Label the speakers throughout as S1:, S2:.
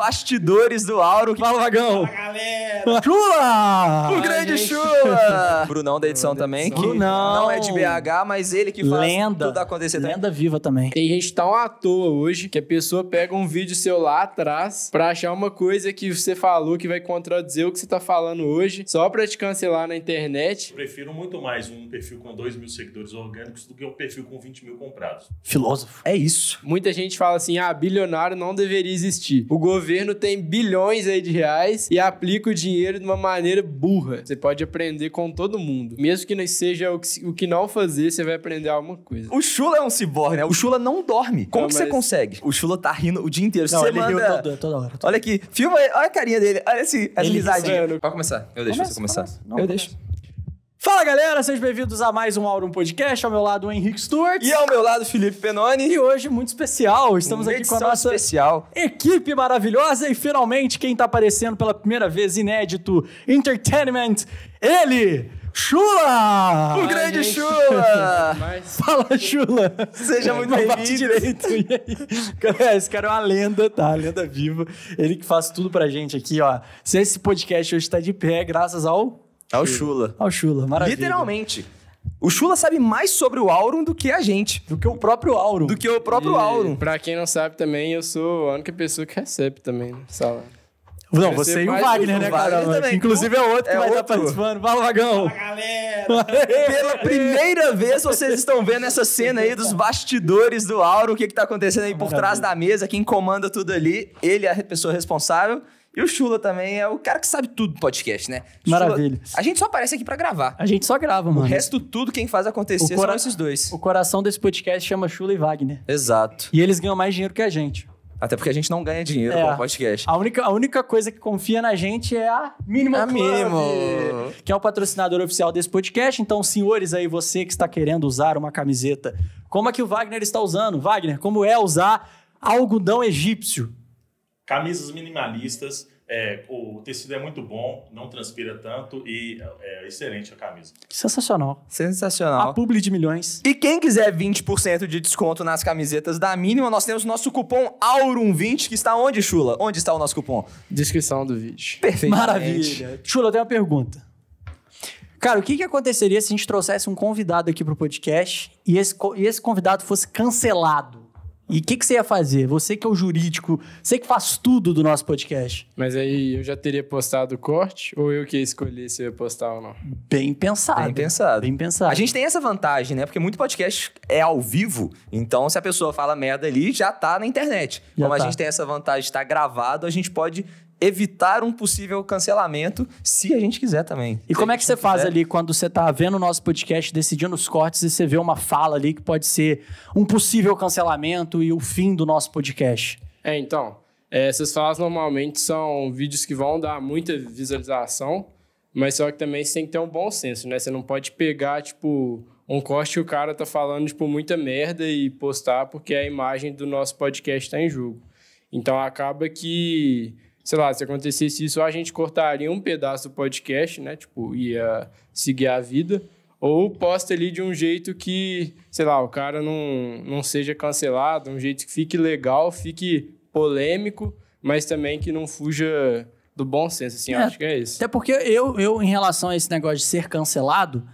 S1: bastidores do Auro. Fala, Vagão! Fala, galera! galera. Chula! O grande gente. Chula! Brunão da edição também,
S2: edição. que Brunão. não é de BH, mas ele que faz Lenda. tudo acontecer também. Lenda viva também. Tem gente tão tá à toa hoje que a pessoa pega um vídeo seu lá atrás pra achar uma coisa que você falou que vai contradizer o que você tá falando hoje, só pra te cancelar
S3: na internet. Eu prefiro muito mais um perfil com 2 mil seguidores orgânicos do que um perfil com 20 mil comprados.
S2: Filósofo. É isso. Muita gente fala assim: ah, bilionário não deveria existir. O governo tem bilhões aí de reais e aplica o dinheiro dinheiro de uma maneira burra. Você pode aprender com todo mundo. Mesmo que não seja o que, o que não fazer, você vai aprender alguma coisa. O Chula é um ciborgue, né? O Chula não dorme. Como não, que mas... você consegue? O Chula tá rindo o dia inteiro. Não, você manda...
S4: Toda, toda, hora. Toda. Olha aqui, filma, olha a carinha dele, olha esse, essa ele risadinha. Pode
S1: começar, eu deixo começa, você começar. Começa. Não, eu começa.
S4: deixo. Fala galera, sejam bem-vindos a mais um Aurum Podcast. Ao meu lado, o Henrique Stewart. E ao meu lado, Felipe Penoni. E hoje, muito especial. Estamos Uma aqui com a nossa especial. equipe maravilhosa. E finalmente, quem está aparecendo pela primeira vez, inédito, Entertainment, ele! Chula! O grande Chula! Mas... Fala, Chula! Seja muito bem-vindo! Cara, esse cara é uma lenda, tá? Lenda viva. Ele que faz tudo pra gente aqui, ó. Se esse podcast hoje tá de pé, graças ao ao Chula.
S2: Ao Chula, maravilha.
S1: Literalmente.
S4: O Chula sabe mais sobre o
S1: Aurum do que a gente. Do que o
S2: próprio Aurum. Do que o próprio e, Aurum. Pra quem não sabe também, eu sou a única pessoa que recebe também né? Não, você e o Wagner, né, cara? Inclusive é outro que é vai tá outro. estar participando.
S4: Fala,
S1: Vagão! Fala, galera! Pela primeira vez vocês estão vendo essa cena aí dos bastidores do Auro, o que, está acontecendo aí por trás da mesa, quem comanda tudo ali, ele é a pessoa responsável. E o Chula também é o cara que sabe tudo do podcast, né? Maravilha. Chula, a gente só aparece aqui para gravar. A gente só grava, mano. O resto tudo quem faz acontecer são esses dois. O coração desse podcast
S4: chama Chula e Wagner.
S1: Exato. E eles ganham mais dinheiro que a gente. Até porque a gente não ganha dinheiro é, com o podcast.
S4: A única, a única coisa que confia na gente é a Minimal a Club, que é o patrocinador oficial desse podcast. Então, senhores aí, você que está querendo usar uma camiseta, como é que o Wagner está usando? Wagner, como é usar algodão egípcio?
S3: Camisas minimalistas, é, o tecido é muito bom, não transpira tanto e é, é excelente a camisa.
S1: Sensacional. Sensacional. A publi de milhões. E quem quiser 20% de desconto nas camisetas da mínima, nós temos nosso cupom AURUM20, que está onde, Chula? Onde está o nosso cupom? Descrição do vídeo. Perfeito. Maravilha.
S4: Chula, eu tenho uma pergunta. Cara, o que, que aconteceria se a gente trouxesse um convidado aqui para o podcast e esse, e esse convidado fosse cancelado? E o que, que, você ia fazer? Você que é o jurídico, você que faz tudo do nosso podcast.
S2: Mas aí eu já teria postado o corte ou eu que ia escolher se eu ia postar ou não? Bem pensado. Bem pensado. Bem pensado. A gente tem essa vantagem, né? Porque muito podcast é ao vivo,
S1: então se a pessoa fala merda ali, já tá na internet. Já Como tá. a gente tem essa vantagem de estar tá gravado, a gente pode evitar um possível cancelamento, se a gente quiser também.
S4: E como é que você faz ali quando você está vendo o nosso podcast, decidindo os cortes, e você vê uma fala ali que pode ser um possível cancelamento e o fim do nosso podcast?
S2: É, então, é, essas falas normalmente são vídeos que vão dar muita visualização, mas só que também você tem que ter um bom senso, né? Você não pode pegar, tipo, um corte que o cara tá falando, tipo, muita merda e postar porque a imagem do nosso podcast tá em jogo. Então acaba que sei lá, se acontecesse isso, a gente cortaria um pedaço do podcast, né? Tipo, ia seguir a vida. Ou posta ali de um jeito que, sei lá, o cara não, não seja cancelado, um jeito que fique legal, fique polêmico, mas também que não fuja do bom senso, assim, é, acho que é isso.
S4: Até porque eu, eu, em relação a esse negócio de ser cancelado,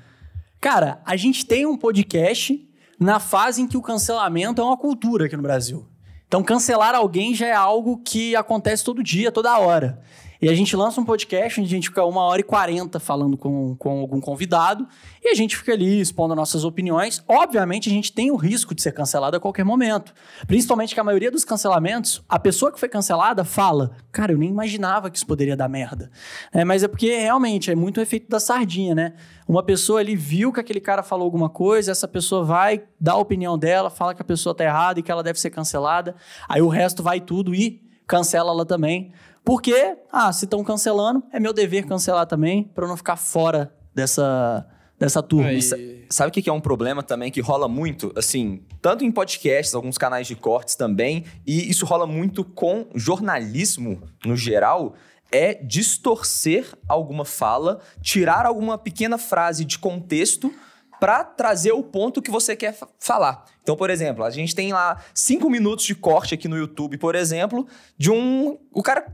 S4: cara, a gente tem um podcast na fase em que o cancelamento é uma cultura aqui no Brasil. Então, cancelar alguém já é algo que acontece todo dia, toda hora. E a gente lança um podcast onde a gente fica uma hora e quarenta falando com, com algum convidado e a gente fica ali expondo nossas opiniões. Obviamente, a gente tem o risco de ser cancelado a qualquer momento. Principalmente que a maioria dos cancelamentos, a pessoa que foi cancelada fala: Cara, eu nem imaginava que isso poderia dar merda. É, mas é porque realmente é muito o efeito da sardinha, né? Uma pessoa ali viu que aquele cara falou alguma coisa, essa pessoa vai dar a opinião dela, fala que a pessoa tá errada e que ela deve ser cancelada. Aí o resto vai tudo e cancela ela também porque, ah, se estão cancelando, é meu dever cancelar também, para eu não ficar fora
S1: dessa, dessa turma. Aí. Sabe o que é um problema também que rola muito? Assim, tanto em podcasts, alguns canais de cortes também, e isso rola muito com jornalismo no geral é distorcer alguma fala, tirar alguma pequena frase de contexto para trazer o ponto que você quer falar. Então, por exemplo, a gente tem lá cinco minutos de corte aqui no YouTube, por exemplo, de um. O cara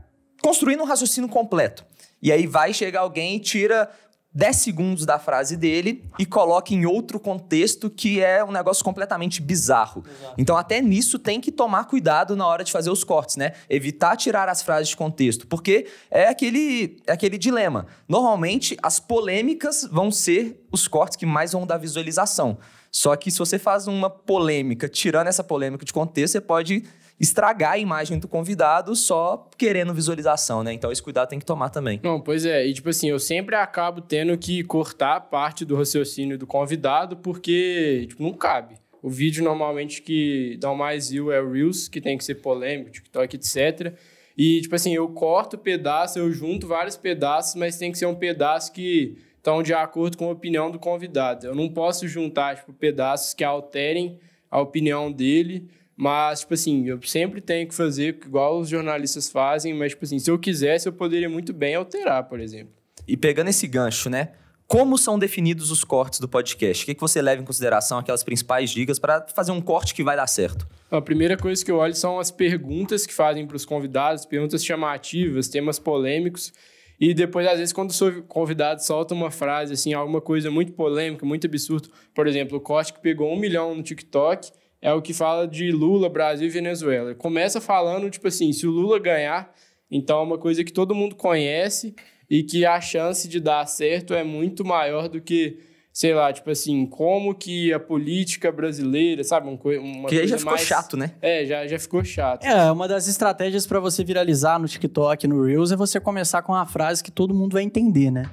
S1: construindo um raciocínio completo. E aí vai chegar alguém e tira 10 segundos da frase dele e coloca em outro contexto que é um negócio completamente bizarro. Exato. Então, até nisso tem que tomar cuidado na hora de fazer os cortes, né? Evitar tirar as frases de contexto, porque é aquele, é aquele dilema. Normalmente, as polêmicas vão ser os cortes que mais vão dar visualização. Só que se você faz uma polêmica, tirando essa polêmica de contexto, você pode estragar a imagem do convidado só querendo visualização,
S2: né? Então esse cuidado tem que tomar também. Não, pois é. E tipo assim, eu sempre acabo tendo que cortar parte do raciocínio do convidado porque tipo, não cabe. O vídeo normalmente que dá mais view é o Reels, que tem que ser polêmico, TikTok, etc. E tipo assim, eu corto pedaço, eu junto vários pedaços, mas tem que ser um pedaço que estão de acordo com a opinião do convidado. Eu não posso juntar tipo, pedaços que alterem a opinião dele mas, tipo assim, eu sempre tenho que fazer igual os jornalistas fazem, mas, tipo assim, se eu quisesse, eu poderia muito bem alterar, por exemplo. E pegando esse gancho, né?
S1: Como são definidos os cortes do podcast? O que, que você leva em consideração aquelas principais dicas para fazer um corte
S2: que vai dar certo? A primeira coisa que eu olho são as perguntas que fazem para os convidados, perguntas chamativas, temas polêmicos. E depois, às vezes, quando o convidado solta uma frase, assim, alguma coisa muito polêmica, muito absurdo. Por exemplo, o corte que pegou um milhão no TikTok é o que fala de Lula, Brasil e Venezuela. Começa falando, tipo assim, se o Lula ganhar, então é uma coisa que todo mundo conhece e que a chance de dar certo é muito maior do que sei lá, tipo assim, como que a política brasileira, sabe? Uma, uma que aí já ficou mais... chato, né? É, já, já ficou chato.
S4: É, uma das estratégias para você viralizar no TikTok, no Reels, é você começar com uma frase que todo mundo vai entender, né?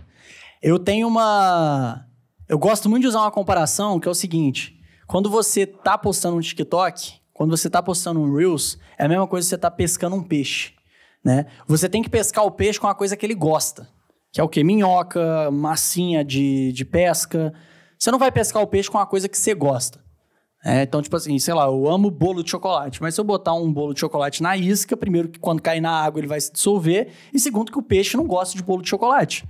S4: Eu tenho uma. Eu gosto muito de usar uma comparação que é o seguinte. Quando você tá postando um TikTok, quando você tá postando um Reels, é a mesma coisa que você tá pescando um peixe, né? Você tem que pescar o peixe com a coisa que ele gosta, que é o quê? Minhoca, massinha de, de pesca. Você não vai pescar o peixe com a coisa que você gosta. É, então, tipo assim, sei lá, eu amo bolo de chocolate, mas se eu botar um bolo de chocolate na isca, primeiro que quando cair na água ele vai se dissolver, e segundo que o peixe não gosta de bolo de chocolate.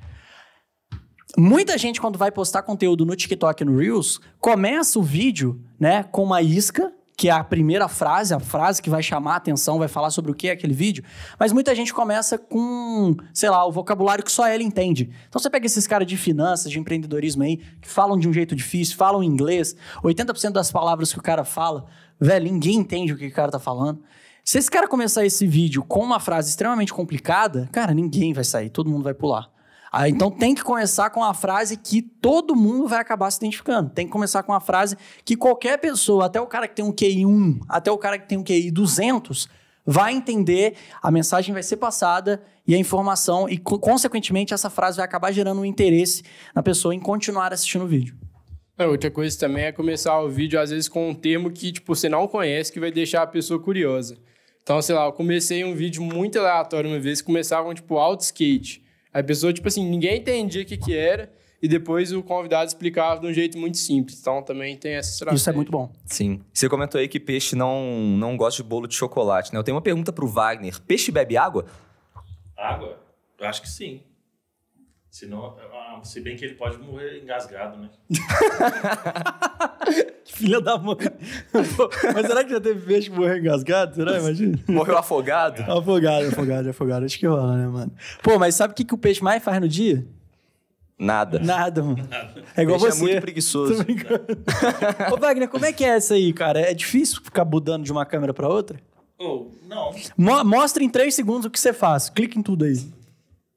S4: Muita gente, quando vai postar conteúdo no TikTok e no Reels, começa o vídeo né, com uma isca, que é a primeira frase, a frase que vai chamar a atenção, vai falar sobre o que é aquele vídeo. Mas muita gente começa com, sei lá, o vocabulário que só ela entende. Então você pega esses caras de finanças, de empreendedorismo aí, que falam de um jeito difícil, falam inglês, 80% das palavras que o cara fala, velho, ninguém entende o que o cara tá falando. Se esse cara começar esse vídeo com uma frase extremamente complicada, cara, ninguém vai sair, todo mundo vai pular. Ah, então tem que começar com a frase que todo mundo vai acabar se identificando. Tem que começar com a frase que qualquer pessoa, até o cara que tem um QI 1, até o cara que tem um QI 200, vai entender, a mensagem vai ser passada e a informação, e consequentemente essa frase vai acabar gerando um interesse na pessoa em continuar assistindo o vídeo.
S2: É, outra coisa também é começar o vídeo, às vezes, com um termo que tipo, você não conhece, que vai deixar a pessoa curiosa. Então, sei lá, eu comecei um vídeo muito aleatório uma vez, começava com tipo, auto skate. A pessoa, tipo assim, ninguém entendia o que, que era e depois o convidado explicava de um jeito muito simples. Então também tem essa estratégia. Isso é
S1: muito bom. Sim. Você comentou aí que peixe não, não gosta de bolo de chocolate, né? Eu tenho uma pergunta pro Wagner. Peixe bebe água?
S3: Água? Eu acho que sim. Senão, ah, se bem que ele pode morrer engasgado, né? que filha da mãe.
S4: Mas será que já teve peixe que morreu engasgado? Será? Imagina.
S3: Morreu afogado?
S4: afogado, afogado, afogado. Acho que rola, né, mano? Pô, mas sabe o que, que o peixe mais faz no dia? Nada. Nada, mano.
S3: Nada. É igual é você. é muito preguiçoso.
S4: Ô, Wagner, como é que é essa aí, cara? É difícil ficar mudando de uma câmera pra outra?
S3: Oh, não.
S4: Mo mostra em 3 segundos o que você faz. Clica em tudo aí.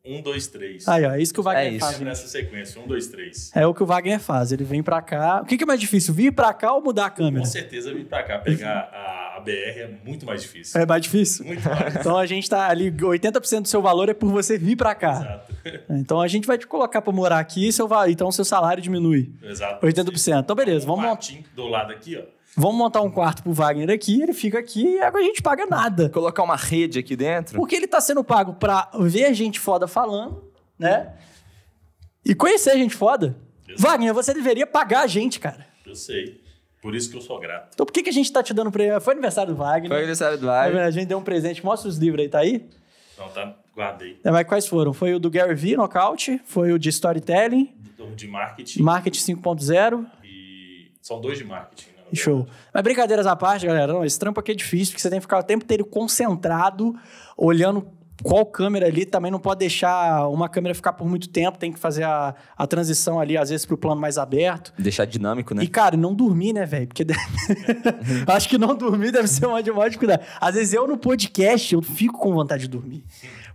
S3: Um, dois, três. Aí, ó, é isso que o Wagner é faz. Né? Nessa sequência, um, dois, três. É
S4: o que o Wagner faz. Ele vem para cá. O que, que é mais difícil, vir para cá ou mudar a câmera? Com
S3: certeza, vir para cá. Pegar a, BR é muito mais difícil. É mais difícil? Muito mais. então a
S4: gente tá ali, 80% do seu valor é por você vir para cá. Exato. É, então a gente vai te colocar para morar aqui, seu, então seu salário diminui. Exato. 80%. Então beleza, vamos. Um
S3: do lado aqui, ó
S4: Vamos montar um quarto pro Wagner aqui, ele fica aqui e a gente paga nada. Colocar uma rede aqui dentro? Porque ele tá sendo pago pra ver gente foda falando, né? E conhecer gente foda. Eu Wagner, você deveria pagar a gente, cara.
S3: Eu sei. Por isso que eu sou grato.
S4: Então por que, que a gente tá te dando prêmio? Foi aniversário do Wagner. Foi aniversário do Wagner. A gente deu um presente. Mostra os livros aí, tá aí? Não, tá. Guardei. É, mas quais foram? Foi o do Gary Vee, nocaute. Foi o de Storytelling.
S3: O de Marketing.
S4: Marketing 5.0.
S3: E... São dois de Marketing
S4: show. Mas brincadeiras à parte, galera, não, esse trampo aqui é difícil, porque você tem que ficar o tempo inteiro concentrado, olhando qual câmera ali, também não pode deixar uma câmera ficar por muito tempo, tem que fazer a, a transição ali, às vezes, para o plano mais aberto. Deixar dinâmico, né? E, cara, não dormir, né, velho? Porque deve... acho que não dormir deve ser uma de maior cuidar. Às vezes eu no podcast, eu fico com vontade de dormir.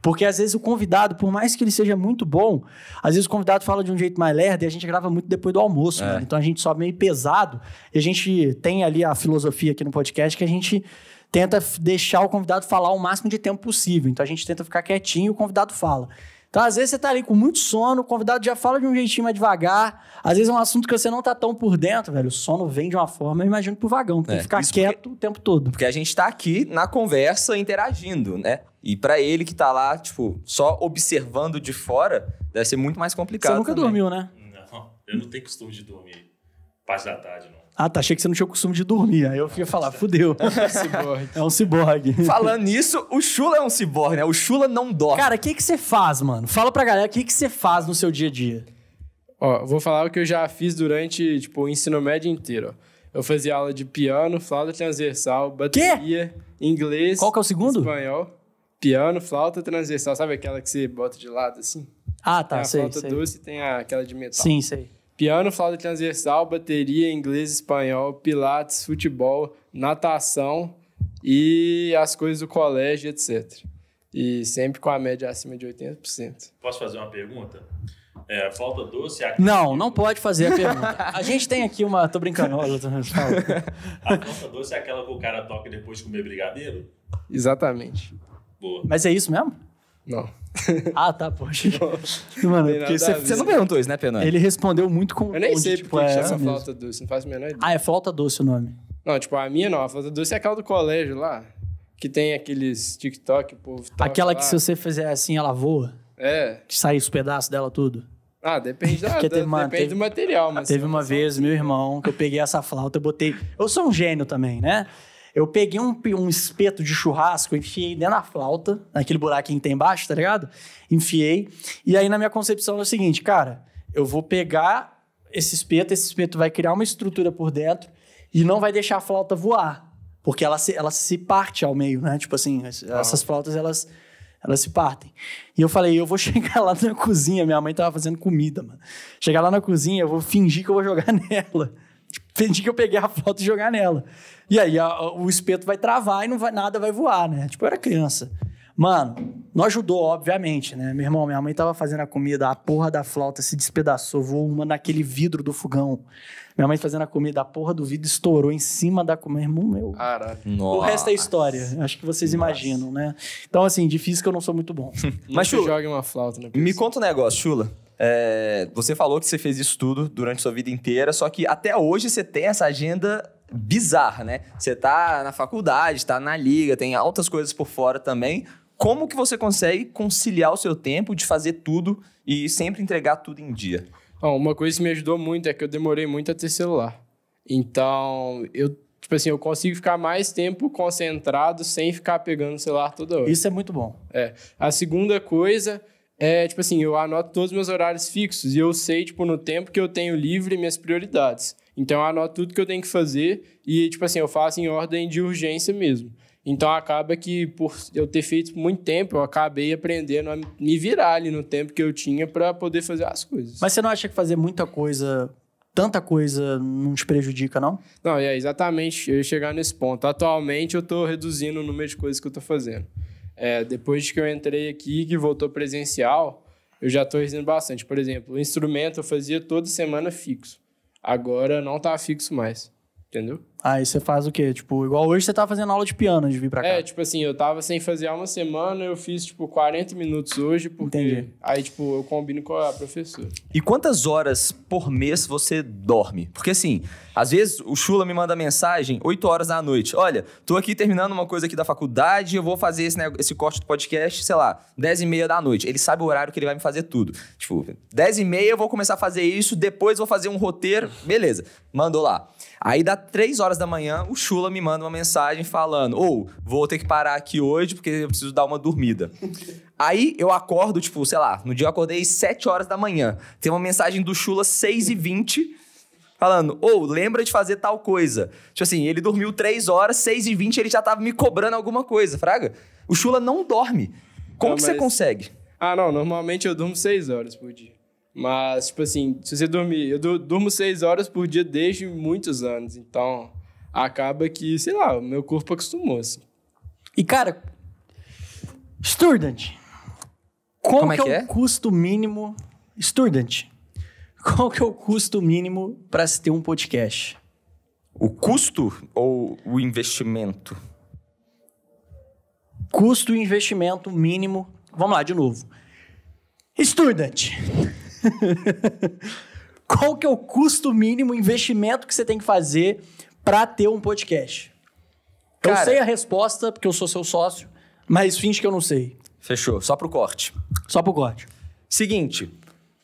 S4: Porque às vezes o convidado, por mais que ele seja muito bom, às vezes o convidado fala de um jeito mais lerdo e a gente grava muito depois do almoço, é. né? Então a gente sobe meio pesado e a gente tem ali a filosofia aqui no podcast que a gente tenta deixar o convidado falar o máximo de tempo possível. Então a gente tenta ficar quietinho e o convidado fala. Então, às vezes, você está ali com muito sono, o convidado já fala de um jeitinho mais devagar. Às vezes é um assunto que você não está tão por dentro, velho. O sono vem de uma forma, eu imagino, pro vagão. Tem é, que ficar quieto porque, o
S1: tempo todo. Porque a gente está aqui na conversa, interagindo, né? E para ele que está lá, tipo, só observando de fora, deve ser muito mais complicado. Você nunca também. dormiu, né? Não, eu não tenho costume de dormir parte da tarde, não.
S4: Ah, tá. Achei que você não tinha o costume de dormir. Aí eu fui falar, fudeu. É um ciborgue. É um Falando nisso, o Chula é um ciborgue, né? O Chula não dorme. Cara, o que, que você faz, mano? Fala pra galera o que, que você faz no seu dia a dia.
S2: Ó, vou falar o que eu já fiz durante, tipo, o ensino médio inteiro. Eu fazia aula de piano, flauta transversal, bateria, inglês. Qual que é o segundo? Espanhol. Piano, flauta transversal. Sabe aquela que você bota de lado assim? Ah, tá. Tem a sei, flauta sei. doce e tem a, aquela de metal. Sim, sei. Piano, flauta transversal, bateria, inglês, espanhol, pilates, futebol, natação e as coisas do colégio, etc. E sempre com a média acima de 80%.
S3: Posso fazer uma pergunta? É, falta doce? Aqui não, não pode fazer a pergunta. a gente
S2: tem aqui uma. Tô brincando, olha, tô A
S3: falta doce é aquela que o cara toca depois de comer brigadeiro?
S4: Exatamente. Boa. Mas é isso mesmo?
S3: Não. Ah, tá, poxa. Mano, é porque você, você não perguntou isso, né, Pena? Ele
S4: respondeu muito
S2: com. Eu nem onde, sei tipo, porque tipo, é, flauta doce, não faz a menor ideia. Ah, é
S4: flauta doce o nome.
S2: Não, tipo, a minha não, a flauta doce é aquela do colégio lá, que tem aqueles TikTok, o povo. Aquela lá. que se você
S4: fizer assim, ela voa? É. Que sai os pedaços dela tudo.
S2: Ah, depende da, teve uma, depende
S4: teve, do material, mas. Teve uma vez, meu irmão, que eu peguei essa flauta, eu botei. Eu sou um gênio também, né? Eu peguei um, um espeto de churrasco, enfiei dentro da flauta, naquele buraquinho que tem embaixo, tá ligado? Enfiei. E aí, na minha concepção, é o seguinte, cara, eu vou pegar esse espeto, esse espeto vai criar uma estrutura por dentro e não vai deixar a flauta voar. Porque ela se, ela se parte ao meio, né? Tipo assim, ah. essas flautas, elas elas se partem. E eu falei, eu vou chegar lá na cozinha, minha mãe tava fazendo comida, mano. Chegar lá na cozinha, eu vou fingir que eu vou jogar nela pedir que eu peguei a foto e jogar nela. E aí a, o espeto vai travar e não vai, nada vai voar, né? Tipo, eu era criança. Mano, não ajudou, obviamente, né? Meu irmão, minha mãe tava fazendo a comida, a porra da flauta se despedaçou, voou uma naquele vidro do fogão. Minha mãe fazendo a comida, a porra do vidro estourou em cima da comida. Irmão meu.
S2: Caraca. O resto é
S4: história. Acho que vocês Nossa. imaginam, né? Então, assim, difícil que eu não sou muito bom.
S1: Mas, Chula, joga
S2: uma flauta, né?
S1: Me conta um negócio, Chula. É, você falou que você fez isso tudo durante sua vida inteira, só que até hoje você tem essa agenda bizarra, né? Você tá na faculdade, tá na liga, tem altas coisas por fora também. Como que você consegue
S2: conciliar o seu tempo de fazer tudo e sempre entregar tudo em dia? Bom, uma coisa que me ajudou muito é que eu demorei muito a ter celular. Então, eu tipo assim, eu consigo ficar mais tempo concentrado sem ficar pegando o celular toda hora. Isso é muito bom. É. A segunda coisa é, tipo assim, eu anoto todos os meus horários fixos e eu sei, tipo, no tempo que eu tenho livre, minhas prioridades. Então, eu anoto tudo que eu tenho que fazer e, tipo assim, eu faço em ordem de urgência mesmo. Então, acaba que, por eu ter feito muito tempo, eu acabei aprendendo a me virar ali no tempo que eu tinha para poder fazer as
S4: coisas. Mas você não acha que fazer muita coisa tanta coisa não te prejudica, não?
S2: Não, é exatamente. Eu ia chegar nesse ponto. Atualmente eu estou reduzindo o número de coisas que eu estou fazendo. É, depois que eu entrei aqui, que voltou presencial, eu já estou recebendo bastante. Por exemplo, o instrumento eu fazia toda semana fixo. Agora não está fixo mais. Entendeu?
S4: Aí você faz o quê? Tipo, igual hoje você tá fazendo aula de piano de vir pra é,
S2: cá. É, tipo assim, eu tava sem fazer há uma semana, eu fiz, tipo, 40 minutos hoje, porque. Entendi. Aí, tipo, eu combino com a professora.
S4: E quantas horas por
S1: mês você dorme? Porque, assim, às vezes o Chula me manda mensagem 8 horas da noite. Olha, tô aqui terminando uma coisa aqui da faculdade, eu vou fazer esse, né, esse corte do podcast, sei lá, 10 e meia da noite. Ele sabe o horário que ele vai me fazer tudo. Tipo, 10 e meia eu vou começar a fazer isso, depois vou fazer um roteiro. Beleza, mandou lá. Aí dá três horas da manhã, o Chula me manda uma mensagem falando: ou oh, vou ter que parar aqui hoje porque eu preciso dar uma dormida. Aí eu acordo, tipo, sei lá, no dia eu acordei sete horas da manhã. Tem uma mensagem do Chula seis e vinte falando, ou oh, lembra de fazer tal coisa. Tipo assim, ele dormiu 3 horas, 6 e 20 ele já tava me cobrando alguma coisa, fraga. O Chula não dorme. Como não, que mas... você
S2: consegue? Ah, não, normalmente eu durmo 6 horas por dia. Mas, tipo assim, se você dormir... Eu durmo seis horas por dia desde muitos anos. Então, acaba que, sei lá, o meu corpo acostumou, assim. E, cara, student,
S4: qual Como é que é, que é o custo mínimo... Student, qual que é o custo mínimo para se ter um podcast? O custo ou o investimento? Custo e investimento mínimo. Vamos lá, de novo. Student. Qual que é o custo mínimo, investimento que você tem que fazer para ter um podcast? Cara, eu sei a resposta, porque eu sou seu sócio, mas finge que eu não sei. Fechou, só pro
S1: corte. Só pro corte. Seguinte,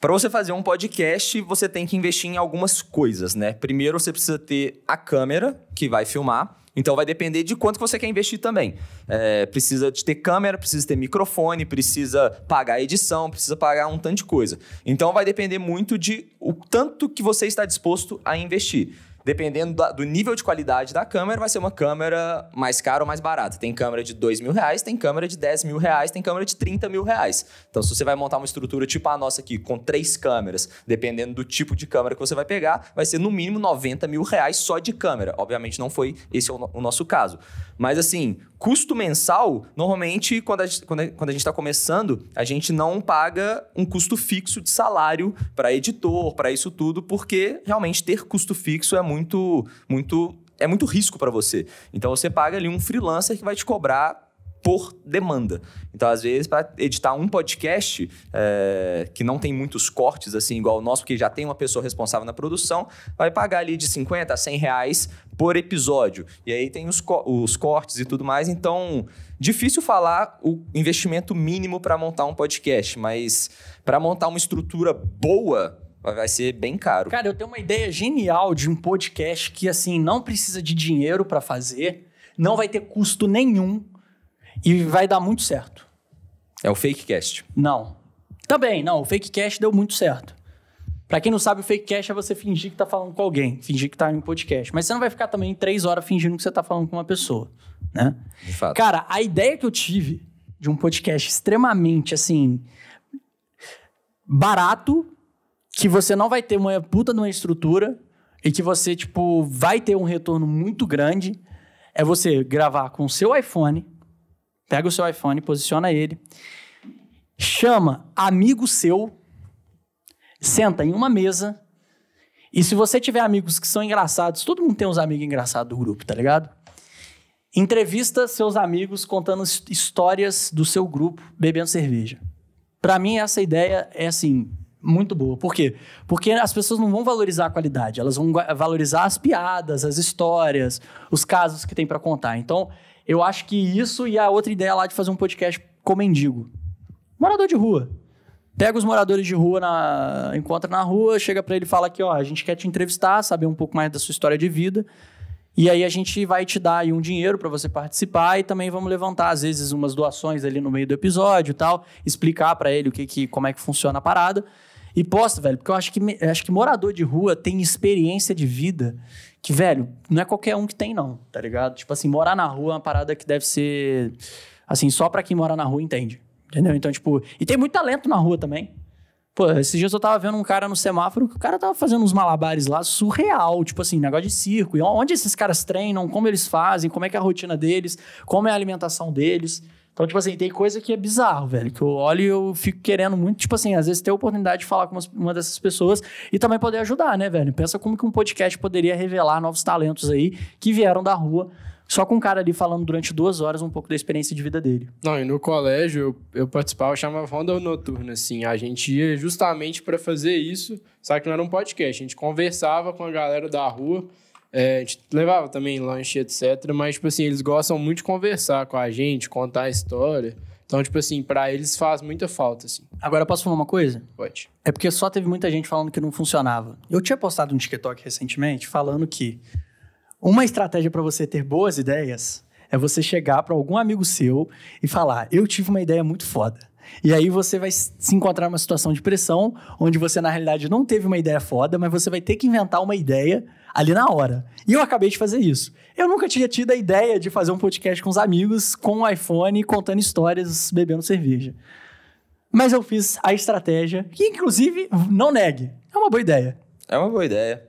S1: para você fazer um podcast, você tem que investir em algumas coisas, né? Primeiro você precisa ter a câmera que vai filmar. Então vai depender de quanto você quer investir também. É, precisa de ter câmera, precisa ter microfone, precisa pagar edição, precisa pagar um tanto de coisa. Então vai depender muito de o tanto que você está disposto a investir. Dependendo do nível de qualidade da câmera, vai ser uma câmera mais cara ou mais barata. Tem câmera de 2 mil reais, tem câmera de 10 mil reais, tem câmera de 30 mil reais. Então, se você vai montar uma estrutura tipo a nossa aqui, com três câmeras, dependendo do tipo de câmera que você vai pegar, vai ser no mínimo 90 mil reais só de câmera. Obviamente, não foi esse o nosso caso. Mas assim, custo mensal, normalmente, quando a, gente, quando a gente está começando, a gente não paga um custo fixo de salário para editor, para isso tudo, porque realmente ter custo fixo é muito, muito é muito risco para você. Então você paga ali um freelancer que vai te cobrar por demanda. Então, às vezes, para editar um podcast é, que não tem muitos cortes, assim, igual o nosso, porque já tem uma pessoa responsável na produção, vai pagar ali de 50 a 100 reais por episódio. E aí tem os, co os cortes e tudo mais. Então, difícil falar o investimento mínimo para montar um podcast, mas para montar uma estrutura boa, vai ser bem caro.
S4: Cara, eu tenho uma ideia genial de um podcast que, assim, não precisa de dinheiro para fazer, não vai ter custo nenhum e vai dar muito certo. É o fake cast? Não. Também, não. O fake cast deu muito certo. Pra quem não sabe, o fake cast é você fingir que tá falando com alguém, fingir que tá em um podcast. Mas você não vai ficar também três horas fingindo que você tá falando com uma pessoa, né? De fato. Cara, a ideia que eu tive de um podcast extremamente, assim, barato, que você não vai ter uma puta de uma estrutura e que você, tipo, vai ter um retorno muito grande, é você gravar com o seu iPhone Pega o seu iPhone, posiciona ele, chama amigo seu, senta em uma mesa, e se você tiver amigos que são engraçados, todo mundo tem uns amigos engraçados do grupo, tá ligado? Entrevista seus amigos contando histórias do seu grupo bebendo cerveja. Para mim, essa ideia é assim, muito boa. Por quê? Porque as pessoas não vão valorizar a qualidade, elas vão valorizar as piadas, as histórias, os casos que tem para contar. Então, eu acho que isso e a outra ideia lá de fazer um podcast com mendigo. Morador de rua. Pega os moradores de rua, na, encontra na rua, chega para ele e fala aqui, ó, a gente quer te entrevistar, saber um pouco mais da sua história de vida. E aí a gente vai te dar aí um dinheiro para você participar e também vamos levantar às vezes umas doações ali no meio do episódio e tal, explicar para ele o que, que como é que funciona a parada. E posso, velho, porque eu acho que, acho que morador de rua tem experiência de vida que, velho, não é qualquer um que tem, não, tá ligado? Tipo assim, morar na rua é uma parada que deve ser, assim, só pra quem mora na rua entende, entendeu? Então, tipo, e tem muito talento na rua também. Pô, esses dias eu tava vendo um cara no semáforo que o cara tava fazendo uns malabares lá surreal, tipo assim, negócio de circo. E onde esses caras treinam, como eles fazem, como é que é a rotina deles, como é a alimentação deles. Então, tipo assim, tem coisa que é bizarro, velho. Que eu olho e eu fico querendo muito, tipo assim, às vezes ter a oportunidade de falar com uma dessas pessoas e também poder ajudar, né, velho? Pensa como que um podcast poderia revelar novos talentos aí que vieram da rua só
S2: com um cara ali falando durante duas horas um pouco da experiência de vida dele. Não, e no colégio eu, eu participava, chamava Ronda Noturna, assim. A gente ia justamente para fazer isso, só que não era um podcast. A gente conversava com a galera da rua é, a gente levava também lanche, etc. Mas, tipo assim, eles gostam muito de conversar com a gente, contar a história. Então, tipo assim, para eles faz muita falta, assim. Agora, posso falar uma coisa? Pode. É porque só teve muita gente falando que não funcionava. Eu
S4: tinha postado um TikTok recentemente falando que uma estratégia para você ter boas ideias é você chegar para algum amigo seu e falar: Eu tive uma ideia muito foda. E aí você vai se encontrar numa situação de pressão, onde você, na realidade, não teve uma ideia foda, mas você vai ter que inventar uma ideia ali na hora. E eu acabei de fazer isso. Eu nunca tinha tido a ideia de fazer um podcast com os amigos, com o um iPhone, contando histórias, bebendo cerveja. Mas eu fiz a estratégia, que inclusive, não negue, é uma boa ideia. É
S1: uma boa ideia.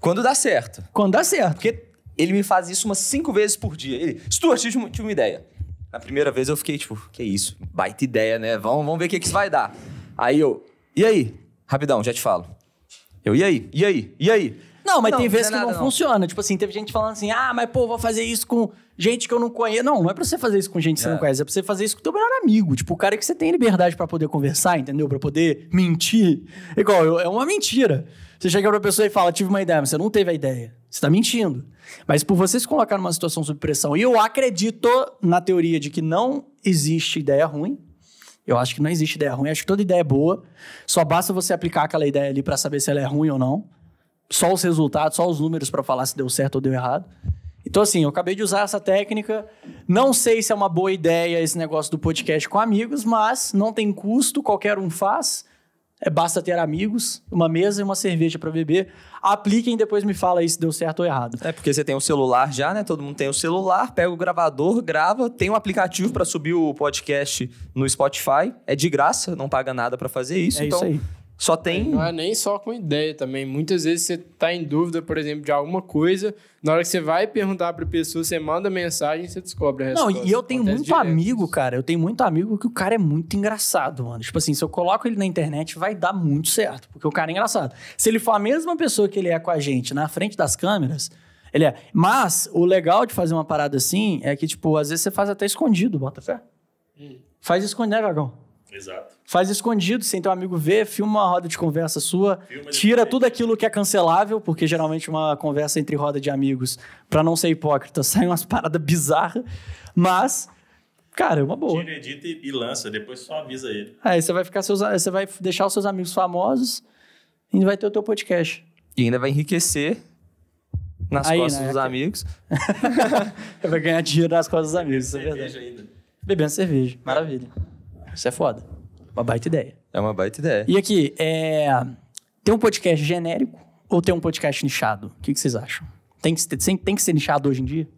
S1: Quando dá certo. Quando dá certo. Porque ele me faz isso umas cinco vezes por dia. Ele, Stuart, tive uma, tive uma ideia. Na primeira vez eu fiquei tipo, que isso, baita ideia, né? Vamos, vamos ver o que, que isso vai dar. Aí eu, e aí? Rapidão, já te falo. Eu, e aí?
S4: E aí? E aí? Não, mas não, tem vezes é que não, não, funciona. Tipo assim, teve gente falando assim, ah, mas pô, vou fazer isso com gente que eu não conheço. Não, não é pra você fazer isso com gente que você é. não conhece, é pra você fazer isso com o teu melhor amigo. Tipo, o cara que você tem liberdade para poder conversar, entendeu? para poder mentir. Igual, é uma mentira. Você chega pra pessoa e fala, tive uma ideia, mas você não teve a ideia. Você tá mentindo. Mas por você se colocar numa situação sob pressão, e eu acredito na teoria de que não existe ideia ruim, eu acho que não existe ideia ruim, acho que toda ideia é boa. Só basta você aplicar aquela ideia ali para saber se ela é ruim ou não só os resultados, só os números para falar se deu certo ou deu errado. Então, assim, eu acabei de usar essa técnica. Não sei se é uma boa ideia esse negócio do podcast com amigos, mas não tem custo, qualquer um faz. É, basta ter amigos, uma mesa e uma cerveja para beber. Apliquem e depois me fala aí se deu certo ou errado. É porque você tem o um celular já, né? Todo mundo tem o um celular,
S1: pega o gravador, grava, tem um aplicativo para subir o podcast no Spotify. É
S2: de graça, não paga nada para fazer isso. É então, isso aí. Só tem. Não é nem só com ideia também. Muitas vezes você está em dúvida, por exemplo, de alguma coisa. Na hora que você vai perguntar para pessoa, você manda mensagem e você descobre a resposta. Não, e eu tenho Acontece muito direto.
S4: amigo, cara. Eu tenho muito amigo que o cara é muito engraçado, mano. Tipo assim, se eu coloco ele na internet, vai dar muito certo, porque o cara é engraçado. Se ele for a mesma pessoa que ele é com a gente na frente das câmeras, ele é. Mas o legal de fazer uma parada assim é que, tipo, às vezes você faz até escondido, bota fé. Hum. Faz escondido, né, Vagão? Exato. Faz escondido, sem teu amigo ver, filma uma roda de conversa sua, filma tira tudo aquilo que é cancelável, porque geralmente uma conversa entre roda de amigos, para não ser hipócrita, sai umas paradas bizarras, mas Cara, é uma boa.
S3: Tira, edita e, e lança, depois só avisa ele.
S4: Aí você vai ficar seus, você vai deixar os seus amigos famosos e vai ter o teu podcast. E ainda vai enriquecer nas Aí, costas né? dos amigos. vai ganhar dinheiro nas costas dos amigos, isso é verdade. Ainda. Bebendo cerveja, maravilha. Isso é foda. Uma baita ideia. É uma baita ideia. E aqui, é... tem um podcast genérico ou tem um podcast nichado? O que, que vocês acham? Tem que, tem que ser nichado hoje em dia?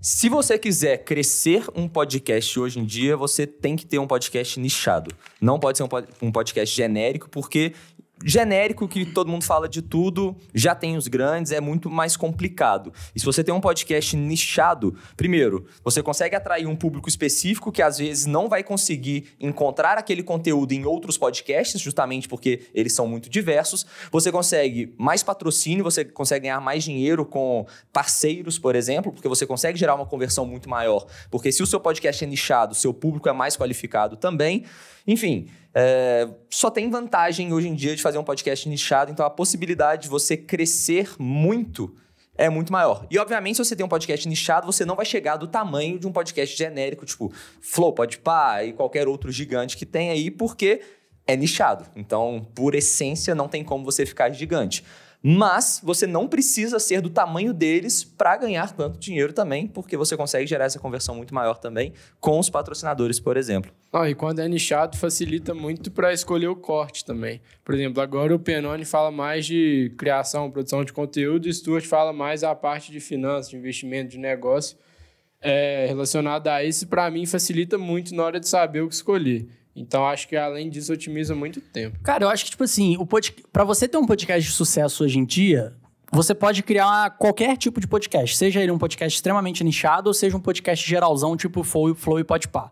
S1: Se você quiser crescer um podcast hoje em dia, você tem que ter um podcast nichado. Não pode ser um podcast genérico, porque genérico que todo mundo fala de tudo, já tem os grandes, é muito mais complicado. E se você tem um podcast nichado, primeiro, você consegue atrair um público específico que às vezes não vai conseguir encontrar aquele conteúdo em outros podcasts, justamente porque eles são muito diversos. Você consegue mais patrocínio, você consegue ganhar mais dinheiro com parceiros, por exemplo, porque você consegue gerar uma conversão muito maior. Porque se o seu podcast é nichado, seu público é mais qualificado também. Enfim, é, só tem vantagem hoje em dia de fazer um podcast nichado, então a possibilidade de você crescer muito é muito maior. E, obviamente, se você tem um podcast nichado, você não vai chegar do tamanho de um podcast genérico, tipo Flow, Podpah e qualquer outro gigante que tem aí, porque é nichado. Então, por essência, não tem como você ficar gigante. Mas você não precisa ser do tamanho deles para ganhar tanto dinheiro também, porque você
S2: consegue gerar essa conversão muito maior também com os patrocinadores, por exemplo. Ah, e quando é nichado, facilita muito para escolher o corte também. Por exemplo, agora o Penone fala mais de criação, produção de conteúdo, e o Stuart fala mais a parte de finanças, de investimento, de negócio. É, a isso, para mim, facilita muito na hora de saber o que escolher. Então acho que além disso otimiza muito tempo.
S4: Cara, eu acho que tipo assim, o para você ter um podcast de sucesso hoje em dia, você pode criar qualquer tipo de podcast, seja ele um podcast extremamente nichado ou seja um podcast geralzão tipo Flow, Flow e Podpah.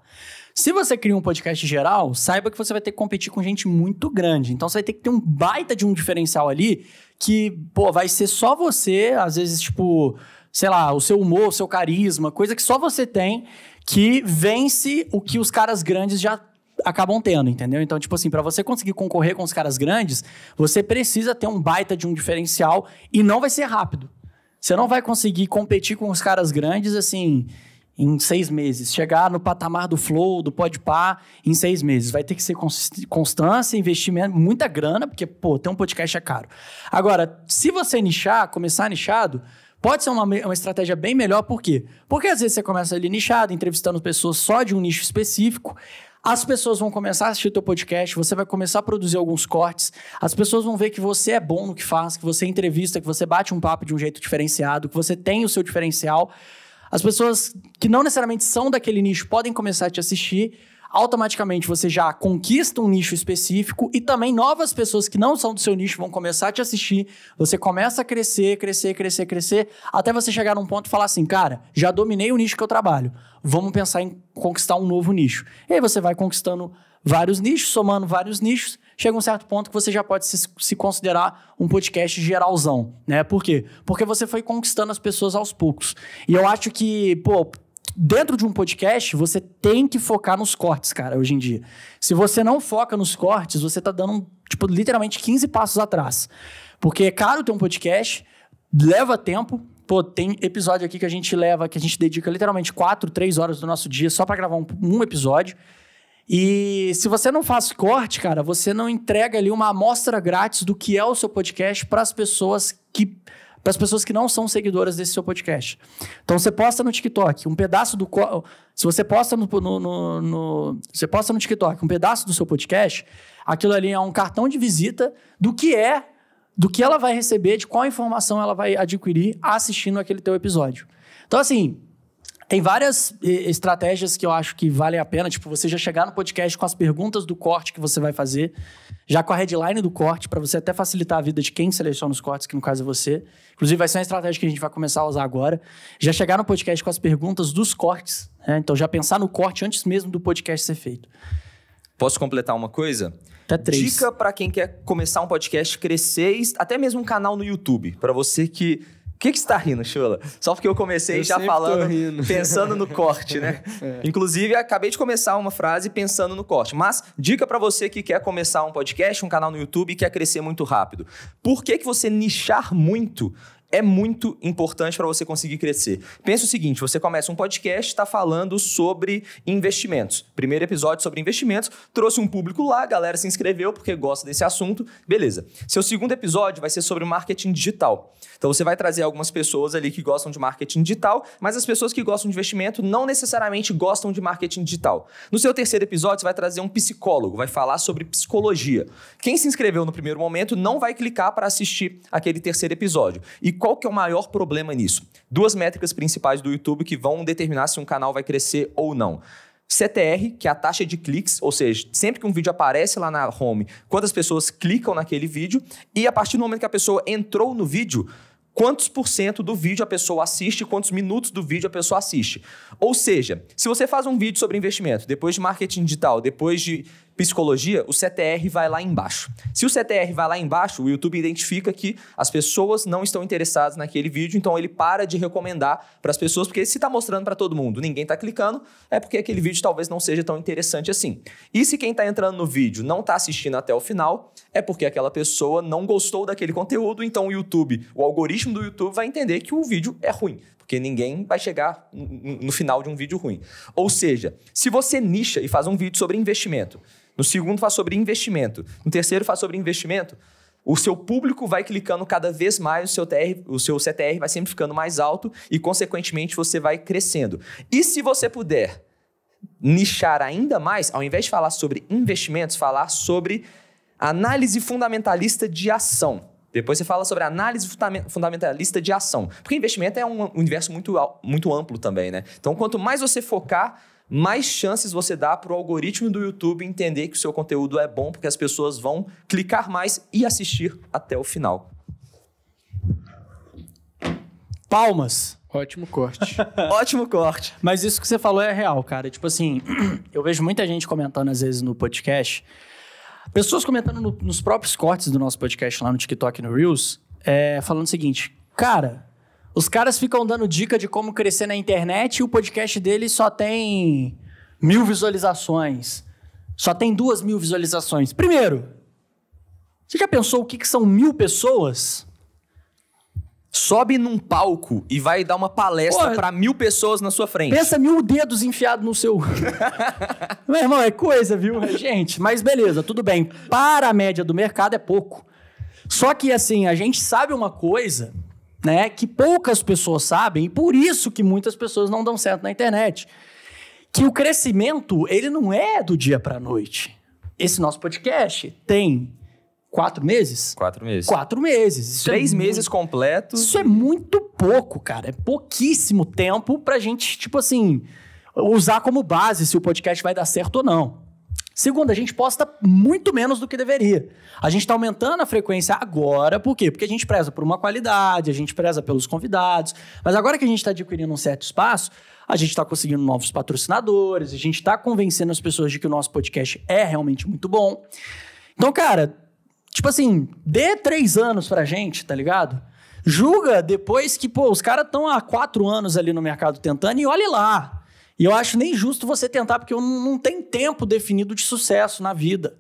S4: Se você cria um podcast geral, saiba que você vai ter que competir com gente muito grande. Então você vai ter que ter um baita de um diferencial ali que, pô, vai ser só você, às vezes tipo, sei lá, o seu humor, o seu carisma, coisa que só você tem que vence o que os caras grandes já acabam tendo, entendeu? Então, tipo assim, para você conseguir concorrer com os caras grandes, você precisa ter um baita de um diferencial e não vai ser rápido. Você não vai conseguir competir com os caras grandes assim em seis meses. Chegar no patamar do Flow, do Podpar, em seis meses. Vai ter que ser constância, investimento, muita grana, porque, pô, ter um podcast é caro. Agora, se você nichar, começar nichado, pode ser uma, uma estratégia bem melhor, por quê? Porque às vezes você começa ali nichado, entrevistando pessoas só de um nicho específico. As pessoas vão começar a assistir o teu podcast, você vai começar a produzir alguns cortes, as pessoas vão ver que você é bom no que faz, que você entrevista, que você bate um papo de um jeito diferenciado, que você tem o seu diferencial. As pessoas que não necessariamente são daquele nicho podem começar a te assistir automaticamente você já conquista um nicho específico e também novas pessoas que não são do seu nicho vão começar a te assistir. Você começa a crescer, crescer, crescer, crescer, até você chegar num ponto e falar assim, cara, já dominei o nicho que eu trabalho. Vamos pensar em conquistar um novo nicho. E aí você vai conquistando vários nichos, somando vários nichos, chega um certo ponto que você já pode se, se, considerar um podcast geralzão, né? Por quê? Porque você foi conquistando as pessoas aos poucos. E eu acho que, pô, dentro de um podcast, você tem que focar nos cortes, cara, hoje em dia. Se você não foca nos cortes, você tá dando, tipo, literalmente 15 passos atrás. Porque é caro ter um podcast, leva tempo. Pô, tem episódio aqui que a gente leva, que a gente dedica literalmente 4, 3 horas do nosso dia só para gravar um, um episódio. E se você não faz corte, cara, você não entrega ali uma amostra grátis do que é o seu podcast para as pessoas que para as pessoas que não são seguidoras desse seu podcast. Então você posta no TikTok um pedaço do se você posta no, no, no, no, você posta no TikTok um pedaço do seu podcast, aquilo ali é um cartão de visita do que é, do que ela vai receber, de qual informação ela vai adquirir assistindo aquele teu episódio. Então assim, tem várias estratégias que eu acho que valem a pena, tipo, você já chegar no podcast com as perguntas do corte que você vai fazer, já com a headline do corte, para você até facilitar a vida de quem seleciona os cortes, que no caso é você. Inclusive, vai ser uma estratégia que a gente vai começar a usar agora. Já chegar no podcast com as perguntas dos cortes, né? Então, já pensar no corte antes mesmo do podcast ser feito.
S1: Posso completar uma coisa? Até três. Dica para quem quer começar um podcast, crescer, até mesmo um canal no YouTube, para você que que, que você está rindo, Chula? Só porque eu comecei eu já falando, pensando no corte, né? É. Inclusive, acabei de começar uma frase pensando no corte. Mas, dica para você que quer começar um podcast, um canal no YouTube e quer crescer muito rápido. Por que, que você nichar muito é muito importante para você conseguir crescer. Pensa o seguinte: você começa um podcast, está falando sobre investimentos. Primeiro episódio sobre investimentos, trouxe um público lá, a galera se inscreveu porque gosta desse assunto, beleza. Seu segundo episódio vai ser sobre marketing digital. Então você vai trazer algumas pessoas ali que gostam de marketing digital, mas as pessoas que gostam de investimento não necessariamente gostam de marketing digital. No seu terceiro episódio, você vai trazer um psicólogo, vai falar sobre psicologia. Quem se inscreveu no primeiro momento não vai clicar para assistir aquele terceiro episódio. E qual que é o maior problema nisso? Duas métricas principais do YouTube que vão determinar se um canal vai crescer ou não. CTR, que é a taxa de cliques, ou seja, sempre que um vídeo aparece lá na home, quantas pessoas clicam naquele vídeo, e a partir do momento que a pessoa entrou no vídeo, quantos por cento do vídeo a pessoa assiste, quantos minutos do vídeo a pessoa assiste. Ou seja, se você faz um vídeo sobre investimento, depois de marketing digital, depois de psicologia, o CTR vai lá embaixo. Se o CTR vai lá embaixo, o YouTube identifica que as pessoas não estão interessadas naquele vídeo, então ele para de recomendar para as pessoas, porque se está mostrando para todo mundo, ninguém está clicando, é porque aquele vídeo talvez não seja tão interessante assim. E se quem está entrando no vídeo não está assistindo até o final, é porque aquela pessoa não gostou daquele conteúdo, então o YouTube, o algoritmo do YouTube vai entender que o vídeo é ruim, porque ninguém vai chegar no final de um vídeo ruim. Ou seja, se você nicha e faz um vídeo sobre investimento, no segundo, faz sobre investimento. No terceiro, faz sobre investimento. O seu público vai clicando cada vez mais, o seu, TR, o seu CTR vai sempre ficando mais alto e, consequentemente, você vai crescendo. E se você puder nichar ainda mais, ao invés de falar sobre investimentos, falar sobre análise fundamentalista de ação. Depois você fala sobre análise fundamentalista de ação. Porque investimento é um universo muito, muito amplo também, né? Então, quanto mais você focar mais chances você dá para o algoritmo do YouTube entender que o seu conteúdo é bom, porque as pessoas vão clicar mais e assistir até o final.
S4: Palmas. Ótimo corte. Ótimo corte. Mas isso que você falou é real, cara. Tipo assim, eu vejo muita gente comentando às vezes no podcast, pessoas comentando no, nos próprios cortes do nosso podcast lá no TikTok e no Reels, é, falando o seguinte: cara, os caras ficam dando dica de como crescer na internet e o podcast dele só tem mil visualizações. Só tem duas mil visualizações. Primeiro, você já pensou o que, que são mil pessoas?
S1: Sobe num palco e vai dar uma palestra para pra mil pessoas na sua frente. Pensa
S4: mil dedos enfiados no seu. Meu irmão, é coisa, viu, é gente? Mas beleza, tudo bem. Para a média do mercado é pouco. Só que, assim, a gente sabe uma coisa né? Que poucas pessoas sabem e por isso que muitas pessoas não dão certo na internet. Que o crescimento, ele não é do dia para noite. Esse nosso podcast tem Quatro meses? Quatro meses. Quatro meses. Isso é Três é meses muito... completos. Isso é muito pouco, cara. É pouquíssimo tempo a gente, tipo assim, usar como base se o podcast vai dar certo ou não. Segundo, a gente posta muito menos do que deveria. A gente está aumentando a frequência agora, por quê? Porque a gente preza por uma qualidade, a gente preza pelos convidados, mas agora que a gente está adquirindo um certo espaço, a gente está conseguindo novos patrocinadores, a gente está convencendo as pessoas de que o nosso podcast é realmente muito bom. Então, cara, tipo assim, dê três anos para a gente, tá ligado? Julga depois que, pô, os caras estão há quatro anos ali no mercado tentando e olhe lá. E eu acho nem justo você tentar, porque não tem tempo definido de sucesso na vida.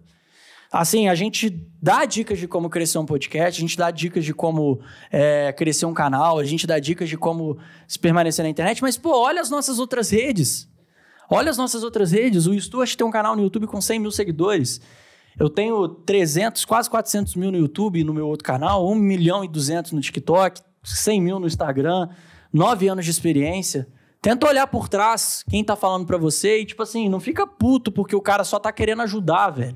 S4: Assim, a gente dá dicas de como crescer um podcast, a gente dá dicas de como é, crescer um canal, a gente dá dicas de como se permanecer na internet, mas, pô, olha as nossas outras redes. Olha as nossas outras redes. O Stuart tem um canal no YouTube com 100 mil seguidores. Eu tenho 300, quase 400 mil no YouTube, no meu outro canal, 1 milhão e 200 no TikTok, 100 mil no Instagram, 9 anos de experiência. Tenta olhar por trás quem tá falando para você e, tipo assim, não fica puto porque o cara só tá querendo ajudar, velho.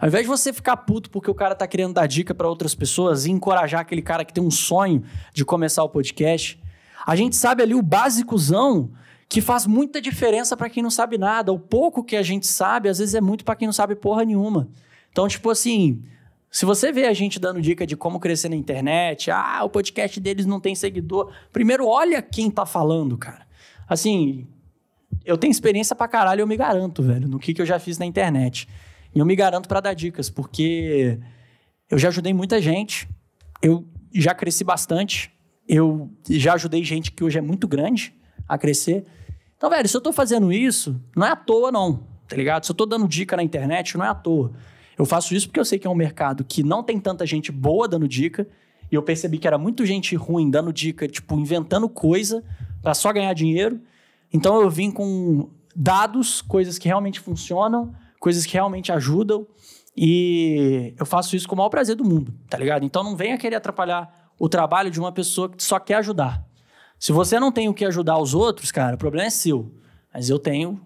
S4: Ao invés de você ficar puto porque o cara tá querendo dar dica para outras pessoas e encorajar aquele cara que tem um sonho de começar o podcast, a gente sabe ali o básicozão que faz muita diferença para quem não sabe nada. O pouco que a gente sabe, às vezes é muito para quem não sabe porra nenhuma. Então, tipo assim, se você vê a gente dando dica de como crescer na internet, ah, o podcast deles não tem seguidor, primeiro olha quem tá falando, cara. Assim, eu tenho experiência pra caralho, eu me garanto, velho, no que, que eu já fiz na internet. E eu me garanto para dar dicas, porque eu já ajudei muita gente, eu já cresci bastante, eu já ajudei gente que hoje é muito grande a crescer. Então, velho, se eu tô fazendo isso, não é à toa, não, tá ligado? Se eu tô dando dica na internet, não é à toa. Eu faço isso porque eu sei que é um mercado que não tem tanta gente boa dando dica, e eu percebi que era muito gente ruim dando dica, tipo, inventando coisa para só ganhar dinheiro. Então eu vim com dados, coisas que realmente funcionam, coisas que realmente ajudam. E eu faço isso com o maior prazer do mundo, tá ligado? Então não venha querer atrapalhar o trabalho de uma pessoa que só quer ajudar. Se você não tem o que ajudar os outros, cara, o problema é seu. Mas eu tenho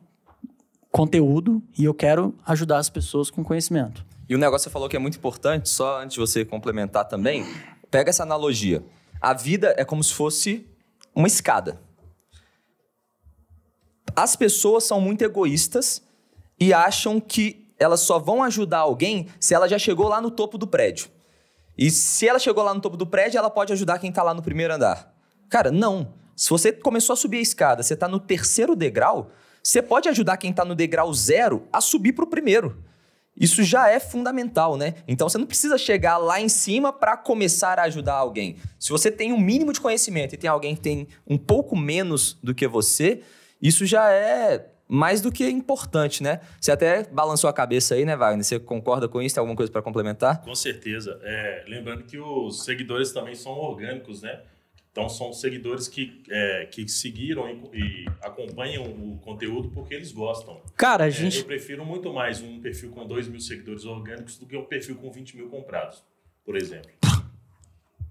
S4: conteúdo e eu quero ajudar as pessoas com conhecimento.
S1: E o um negócio que você falou que é muito importante, só antes de você complementar também, pega essa analogia. A vida é como se fosse uma escada as pessoas são muito egoístas e acham que elas só vão ajudar alguém se ela já chegou lá no topo do prédio. E se ela chegou lá no topo do prédio, ela pode ajudar quem está lá no primeiro andar. Cara, não. Se você começou a subir a escada, você está no terceiro degrau, você pode ajudar quem está no degrau zero a subir para o primeiro. Isso já é fundamental, né? Então você não precisa chegar lá em cima para começar a ajudar alguém. Se você tem um mínimo de conhecimento e tem alguém que tem um pouco menos do que você, isso já é mais do que importante, né? Você até balançou a cabeça aí, né, Wagner? Você concorda com isso? Tem alguma coisa para complementar?
S3: Com certeza. É, lembrando que os seguidores também são orgânicos, né? Então, são seguidores que, é, que seguiram e, e, acompanham o conteúdo porque eles gostam. Cara, a é, gente. É, eu prefiro muito mais um perfil com 2 mil seguidores orgânicos do que um perfil com 20 mil comprados, por exemplo.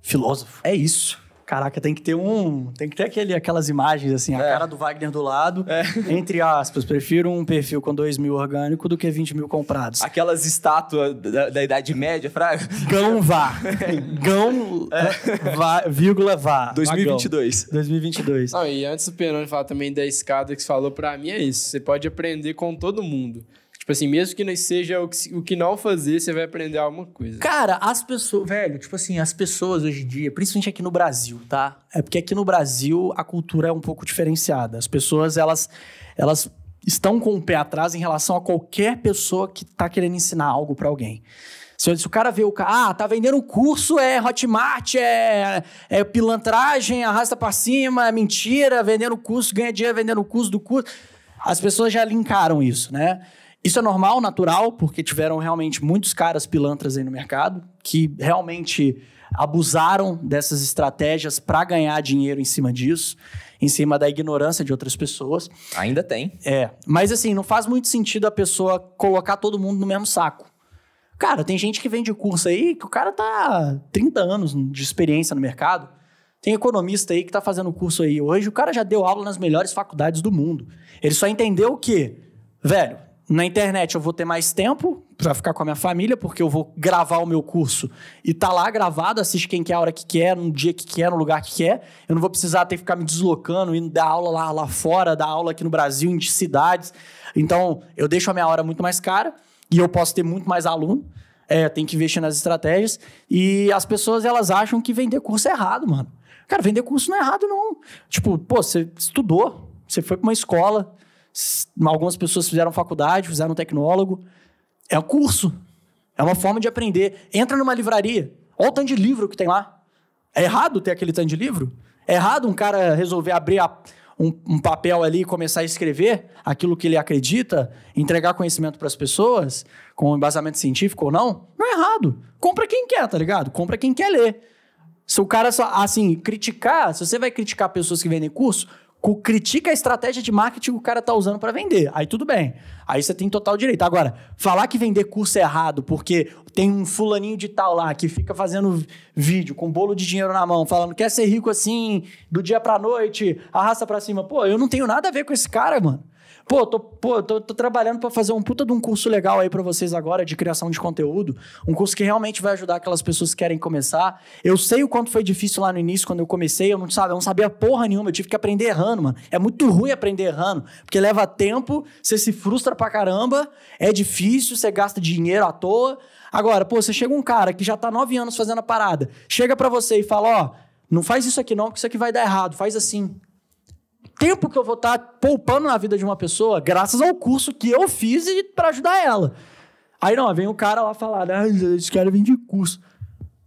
S4: Filósofo. É isso. Caraca, tem que ter um. Tem que ter aquele, aquelas imagens, assim, a é.
S3: cara do Wagner do
S4: lado. É. Entre aspas, prefiro um perfil com 2 mil orgânico do que 20 mil comprados. Aquelas
S1: estátuas da, da Idade Média, Fraga.
S4: Gão vá. Gão é. é. vá, vírgula vá.
S2: 2022.
S4: Vagão. 2022.
S2: Não, e antes do Peroni falar também da escada que você falou, pra mim é isso. Você pode aprender com todo mundo. Tipo assim, mesmo que não seja o que, o que não fazer, você vai aprender alguma coisa.
S4: Cara, as pessoas. Velho, tipo assim, as pessoas hoje em dia, principalmente aqui no Brasil, tá? É porque aqui no Brasil a cultura é um pouco diferenciada. As pessoas, elas. elas estão com o pé atrás em relação a qualquer pessoa que tá querendo ensinar algo para alguém. Se, o cara vê o cara, ah, tá vendendo um curso, é Hotmart, é, é pilantragem, arrasta para cima, é mentira, vendendo curso, ganha dinheiro vendendo curso do curso. As pessoas já linkaram isso, né? Isso é normal, natural, porque tiveram realmente muitos caras pilantras aí no mercado que realmente abusaram dessas estratégias para ganhar dinheiro em cima disso, em cima da ignorância de outras pessoas. Ainda tem. É, mas assim, não faz muito sentido a pessoa colocar todo mundo no mesmo saco. Cara, tem gente que vende curso aí que o cara tá 30 anos de experiência no mercado. Tem economista aí que tá fazendo curso aí hoje, o cara já deu aula nas melhores faculdades do mundo. Ele só entendeu o quê, velho, na internet eu vou ter mais tempo para ficar com a minha família, porque eu vou gravar o meu curso e tá lá gravado, assiste quem quer, a hora que quer, no dia que quer, no lugar que quer. Eu não vou precisar ter que ficar me deslocando, indo dar aula lá, lá fora, dar aula aqui no Brasil, em cidades. Então, eu deixo a minha hora muito mais cara e eu posso ter muito mais aluno. É, tem que investir nas estratégias. E as pessoas, elas acham que vender curso é errado, mano. Cara, vender curso não é errado, não. Tipo, pô, você estudou, você foi para uma escola, Algumas pessoas fizeram faculdade, fizeram tecnólogo. É um curso. É uma forma de aprender. Entra numa livraria. Olha o tanto de livro que tem lá. É errado ter aquele tanto de livro? É errado um cara resolver abrir a, um, um, papel ali e começar a escrever aquilo que ele acredita, entregar conhecimento para as pessoas, com embasamento científico ou não? Não é errado. Compra quem quer, tá ligado? Compra quem quer ler. Se o cara só, assim, criticar, se você vai criticar pessoas que vendem curso, critica a estratégia de marketing que o cara tá usando para vender. Aí tudo bem. Aí você tem total direito. Agora, falar que vender curso é errado porque tem um fulaninho de tal lá que fica fazendo vídeo com bolo de dinheiro na mão, falando quer ser rico assim, do dia pra noite, arrasta pra cima. Pô, eu não tenho nada a ver com esse cara, mano. Pô, tô, pô, tô, tô trabalhando para fazer um puta de um curso legal aí para vocês agora de criação de conteúdo. Um curso que realmente vai ajudar aquelas pessoas que querem começar. Eu sei o quanto foi difícil lá no início, quando eu comecei. Eu não sabia, eu não sabia porra nenhuma. Eu tive que aprender errando, mano. É muito ruim aprender errando, porque leva tempo, você se frustra pra caramba, é difícil, você gasta dinheiro à toa. Agora, pô, você chega um cara que já tá nove anos fazendo a parada, chega para você e fala: ó, não faz isso aqui não, porque isso aqui vai dar errado, faz assim tempo que eu vou estar tá poupando na vida de uma pessoa graças ao curso que eu fiz para ajudar ela. Aí não, vem o cara lá falar, ah, esse cara vem de curso.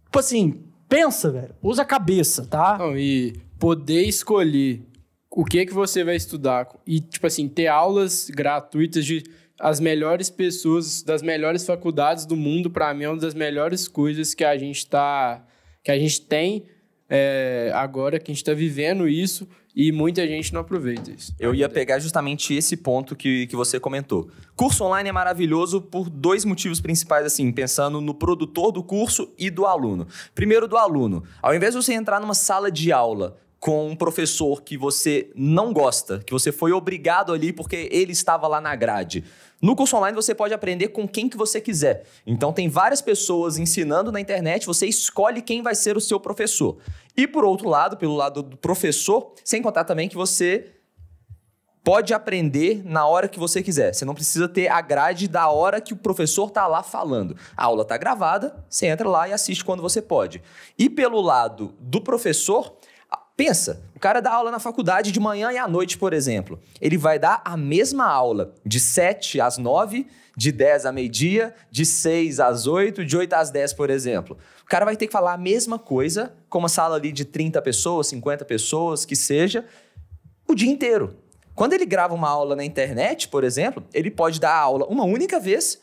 S4: Tipo assim, pensa, velho.
S2: Usa a cabeça, tá? Não, e poder escolher o que que você vai estudar e tipo assim, ter aulas gratuitas de as melhores pessoas das melhores faculdades do mundo, para mim é uma das melhores coisas que a gente tá que a gente tem é, agora que a gente está vivendo isso e muita gente não aproveita isso. Eu ia pegar
S1: justamente esse ponto que, que você comentou. Curso online é maravilhoso por dois motivos principais, assim, pensando no produtor do curso e do aluno. Primeiro, do aluno. Ao invés de você entrar numa sala de aula com um professor que você não gosta, que você foi obrigado ali porque ele estava lá na grade. No curso online você pode aprender com quem que você quiser. Então tem várias pessoas ensinando na internet, você escolhe quem vai ser o seu professor. E por outro lado, pelo lado do professor, sem contar também que você pode aprender na hora que você quiser. Você não precisa ter a grade da hora que o professor está lá falando. A aula está gravada, você entra lá e assiste quando você pode. E pelo lado do professor, Pensa, o cara dá aula na faculdade de manhã e à noite, por exemplo. Ele vai dar a mesma aula de 7 às 9 de 10 a meio-dia, de 6 às 8, de 8 às 10, por exemplo. O cara vai ter que falar a mesma coisa com uma sala ali de 30 pessoas, 50 pessoas, que seja, o dia inteiro. Quando ele grava uma aula na internet, por exemplo, ele pode dar a aula uma única vez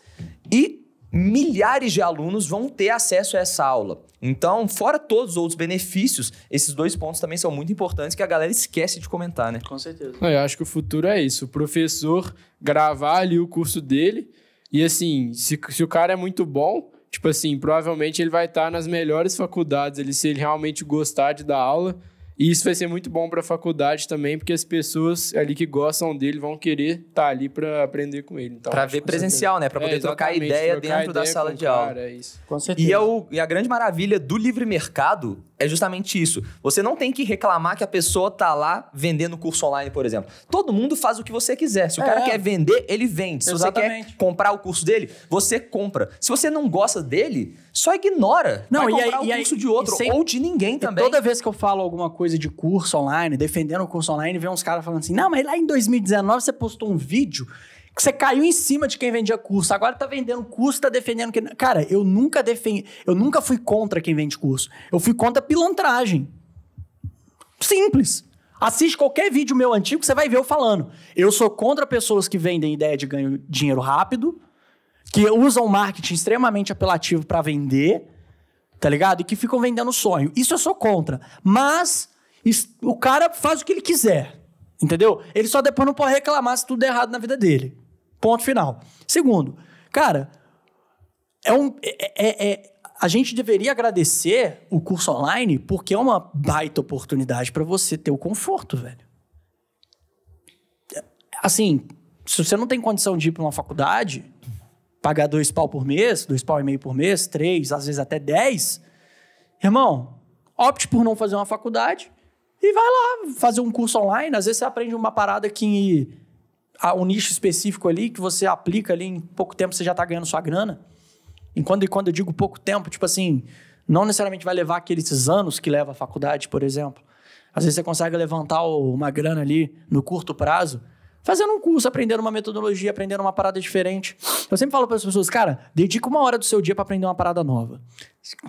S1: e milhares de alunos vão ter acesso a essa aula. Então, fora todos os outros benefícios, esses dois pontos também são muito importantes que a galera esquece de comentar, né? Com certeza.
S2: Eu acho que o futuro é isso. O professor gravar ali o curso dele e, assim, se, se o cara é muito bom, tipo assim, provavelmente ele vai estar nas melhores faculdades ali, se ele realmente gostar de dar aula. E isso vai ser muito bom para a faculdade também, porque as pessoas ali que gostam dele vão querer estar tá ali para aprender com ele. Então, para ver presencial, certeza. né? Para poder é, trocar ideia trocar dentro ideia da sala de aula. Cara, é isso. E, é
S1: o, e a grande maravilha do livre mercado é justamente isso. Você não tem que reclamar que a pessoa tá lá vendendo curso online, por exemplo. Todo mundo faz o que você quiser. Se o é, cara quer vender, ele vende. Se Exatamente. você quer comprar o curso dele, você compra.
S4: Se você não gosta dele, só ignora. Não, Vai e comprar aí, o curso aí, de outro sem, ou de ninguém também. Toda vez que eu falo alguma coisa de curso online, defendendo o curso online, vem uns caras falando assim: "Não, mas lá em 2019 você postou um vídeo que você caiu em cima de quem vendia curso. Agora tá vendendo curso, tá defendendo que Cara, eu nunca defendi, eu nunca fui contra quem vende curso. Eu fui contra pilantragem. Simples. Assiste qualquer vídeo meu antigo, você vai ver eu falando. Eu sou contra pessoas que vendem ideia de ganho dinheiro rápido, que usam marketing extremamente apelativo para vender, tá ligado? E que ficam vendendo sonho. Isso eu sou contra. Mas o cara faz o que ele quiser. Entendeu? Ele só depois não pode reclamar se tudo der é errado na vida dele. Ponto final. Segundo, cara, é um. É, é, é, a gente deveria agradecer o curso online porque é uma baita oportunidade para você ter o conforto, velho. É, assim, se você não tem condição de ir para uma faculdade, pagar dois pau por mês, dois pau e meio por mês, três, às vezes até dez, irmão, opte por não fazer uma faculdade e vai lá fazer um curso online. Às vezes você aprende uma parada que um nicho específico ali que você aplica ali em pouco tempo você já está ganhando sua grana. Enquanto e quando eu digo pouco tempo, tipo assim, não necessariamente vai levar aqueles anos que leva a faculdade, por exemplo. Às vezes você consegue levantar uma grana ali no curto prazo fazendo um curso, aprendendo uma metodologia, aprendendo uma parada diferente. Eu sempre falo para as pessoas, cara, dedica uma hora do seu dia para aprender uma parada nova.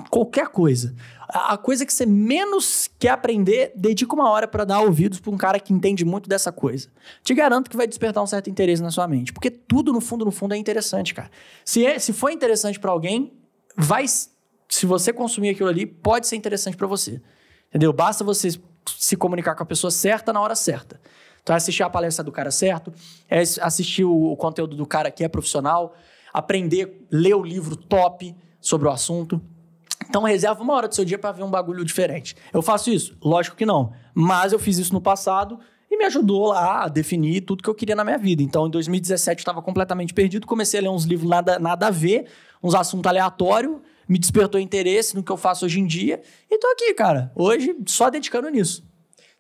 S4: Qualquer coisa. A coisa que você menos quer aprender, dedica uma hora para dar ouvidos para um cara que entende muito dessa coisa. Te garanto que vai despertar um certo interesse na sua mente, porque tudo no fundo, no fundo é interessante, cara. Se é, se for interessante para alguém, vai se você consumir aquilo ali, pode ser interessante para você. Entendeu? Basta você se comunicar com a pessoa certa na hora certa. Então, é assistir a palestra do cara certo, é assistir o, conteúdo do cara que é profissional, aprender, ler o livro top sobre o assunto. Então, reserva uma hora do seu dia para ver um bagulho diferente. Eu faço isso? Lógico que não. Mas eu fiz isso no passado e me ajudou lá a definir tudo que eu queria na minha vida. Então, em 2017, eu estava completamente perdido, comecei a ler uns livros nada, nada a ver, uns assuntos aleatórios, me despertou interesse no que eu faço hoje em dia e tô aqui, cara, hoje só dedicando nisso.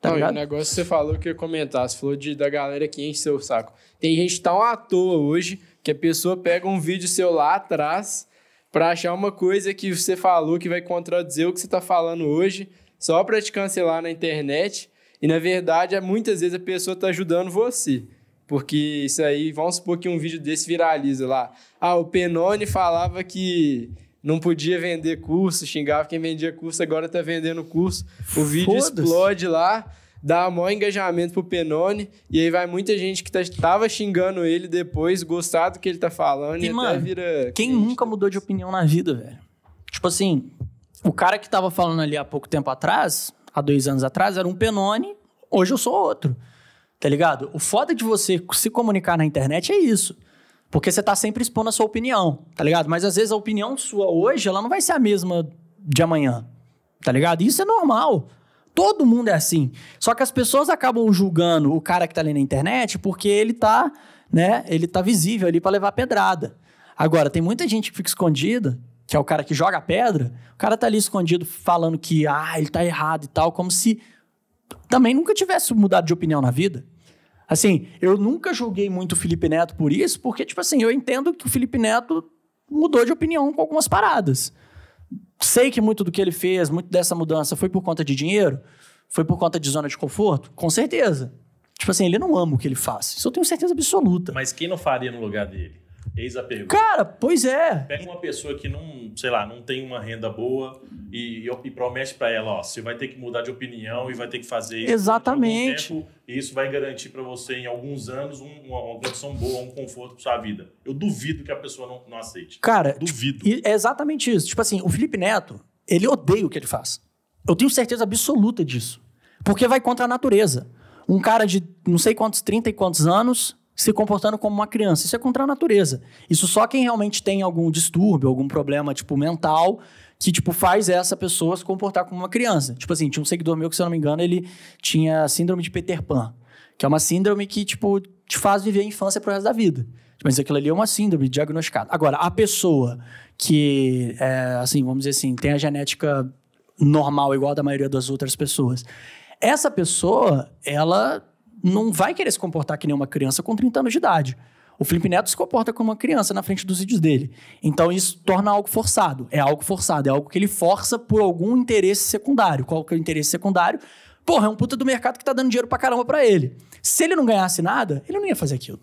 S4: Tá não, ligado? o
S2: negócio que você falou que eu ia comentar, você falou de, da galera que enche seu saco. Tem gente tão tá à toa hoje que a pessoa pega um vídeo seu lá atrás para achar uma coisa que você falou que vai contradizer o que você está falando hoje, só para te cancelar na internet. E na verdade, é muitas vezes a pessoa está ajudando você. Porque isso aí, vamos supor que um vídeo desse viraliza lá. Ah, o Penone falava que não podia vender curso, xingava quem vendia curso, agora tá vendendo curso. O vídeo explode lá, dá maior engajamento pro Penone, e aí vai muita gente que tá, tava xingando ele depois, gostar do que ele tá falando, e, e mano, vira. Quem nunca mudou de opinião na vida, velho?
S4: Tipo assim, o cara que tava falando ali há pouco tempo atrás, há dois anos atrás, era um Penone, hoje eu sou outro. Tá ligado? O foda de você se comunicar na internet é isso. Porque você tá sempre expondo a sua opinião, tá ligado? Mas às vezes a opinião sua hoje, ela não vai ser a mesma de amanhã, tá ligado? Isso é normal. Todo mundo é assim. Só que as pessoas acabam julgando o cara que tá ali na internet porque ele tá, né, ele tá visível ali para levar pedrada. Agora, tem muita gente que fica escondida, que é o cara que joga pedra, o cara tá ali escondido falando que, ah, ele tá errado e tal, como se também nunca tivesse mudado de opinião na vida. Assim, eu nunca julguei muito o Felipe Neto por isso, porque, tipo assim, eu entendo que o Felipe Neto mudou de opinião com algumas paradas. Sei que muito do que ele fez, muito dessa mudança foi por conta de dinheiro, foi por conta de zona de conforto, com certeza. Tipo assim, ele não ama o que ele faz. Isso eu tenho certeza absoluta.
S3: Mas quem não faria no lugar dele? Eis a pergunta. Cara, pois é. Pega uma pessoa que não, sei lá, não tem uma renda boa e, e promete para ela, ó, você vai ter que mudar de opinião e vai ter que fazer isso. Exatamente. Tempo, e isso vai garantir para você, em alguns anos, uma, uma condição boa, um conforto para sua vida. Eu duvido que a pessoa não, não aceite.
S4: Cara, tipo, duvido. É exatamente isso. Tipo assim, o Felipe Neto, ele odeia o que ele faz. Eu tenho certeza absoluta disso. Porque vai contra a natureza. Um cara de não sei quantos, 30 e quantos anos, se comportando como uma criança. Isso é contra a natureza. Isso só quem realmente tem algum distúrbio, algum problema, tipo, mental, que, tipo, faz essa pessoa se comportar como uma criança. Tipo assim, tinha um seguidor meu que, se eu não me engano, ele tinha síndrome de Peter Pan, que é uma síndrome que, tipo, te faz viver a infância pro resto da vida. Mas aquilo ali é uma síndrome diagnosticada. Agora, a pessoa que, é, assim, vamos dizer assim, tem a genética normal, igual a da maioria das outras pessoas, essa pessoa, ela não vai querer se comportar que nem uma criança com 30 anos de idade. O Felipe Neto se comporta como uma criança na frente dos vídeos dele. Então isso torna algo forçado. É algo forçado, é algo que ele força por algum interesse secundário. Qual que é o interesse secundário? Porra, é um puta do mercado que tá dando dinheiro pra caramba pra ele. Se ele não ganhasse nada, ele não ia fazer aquilo.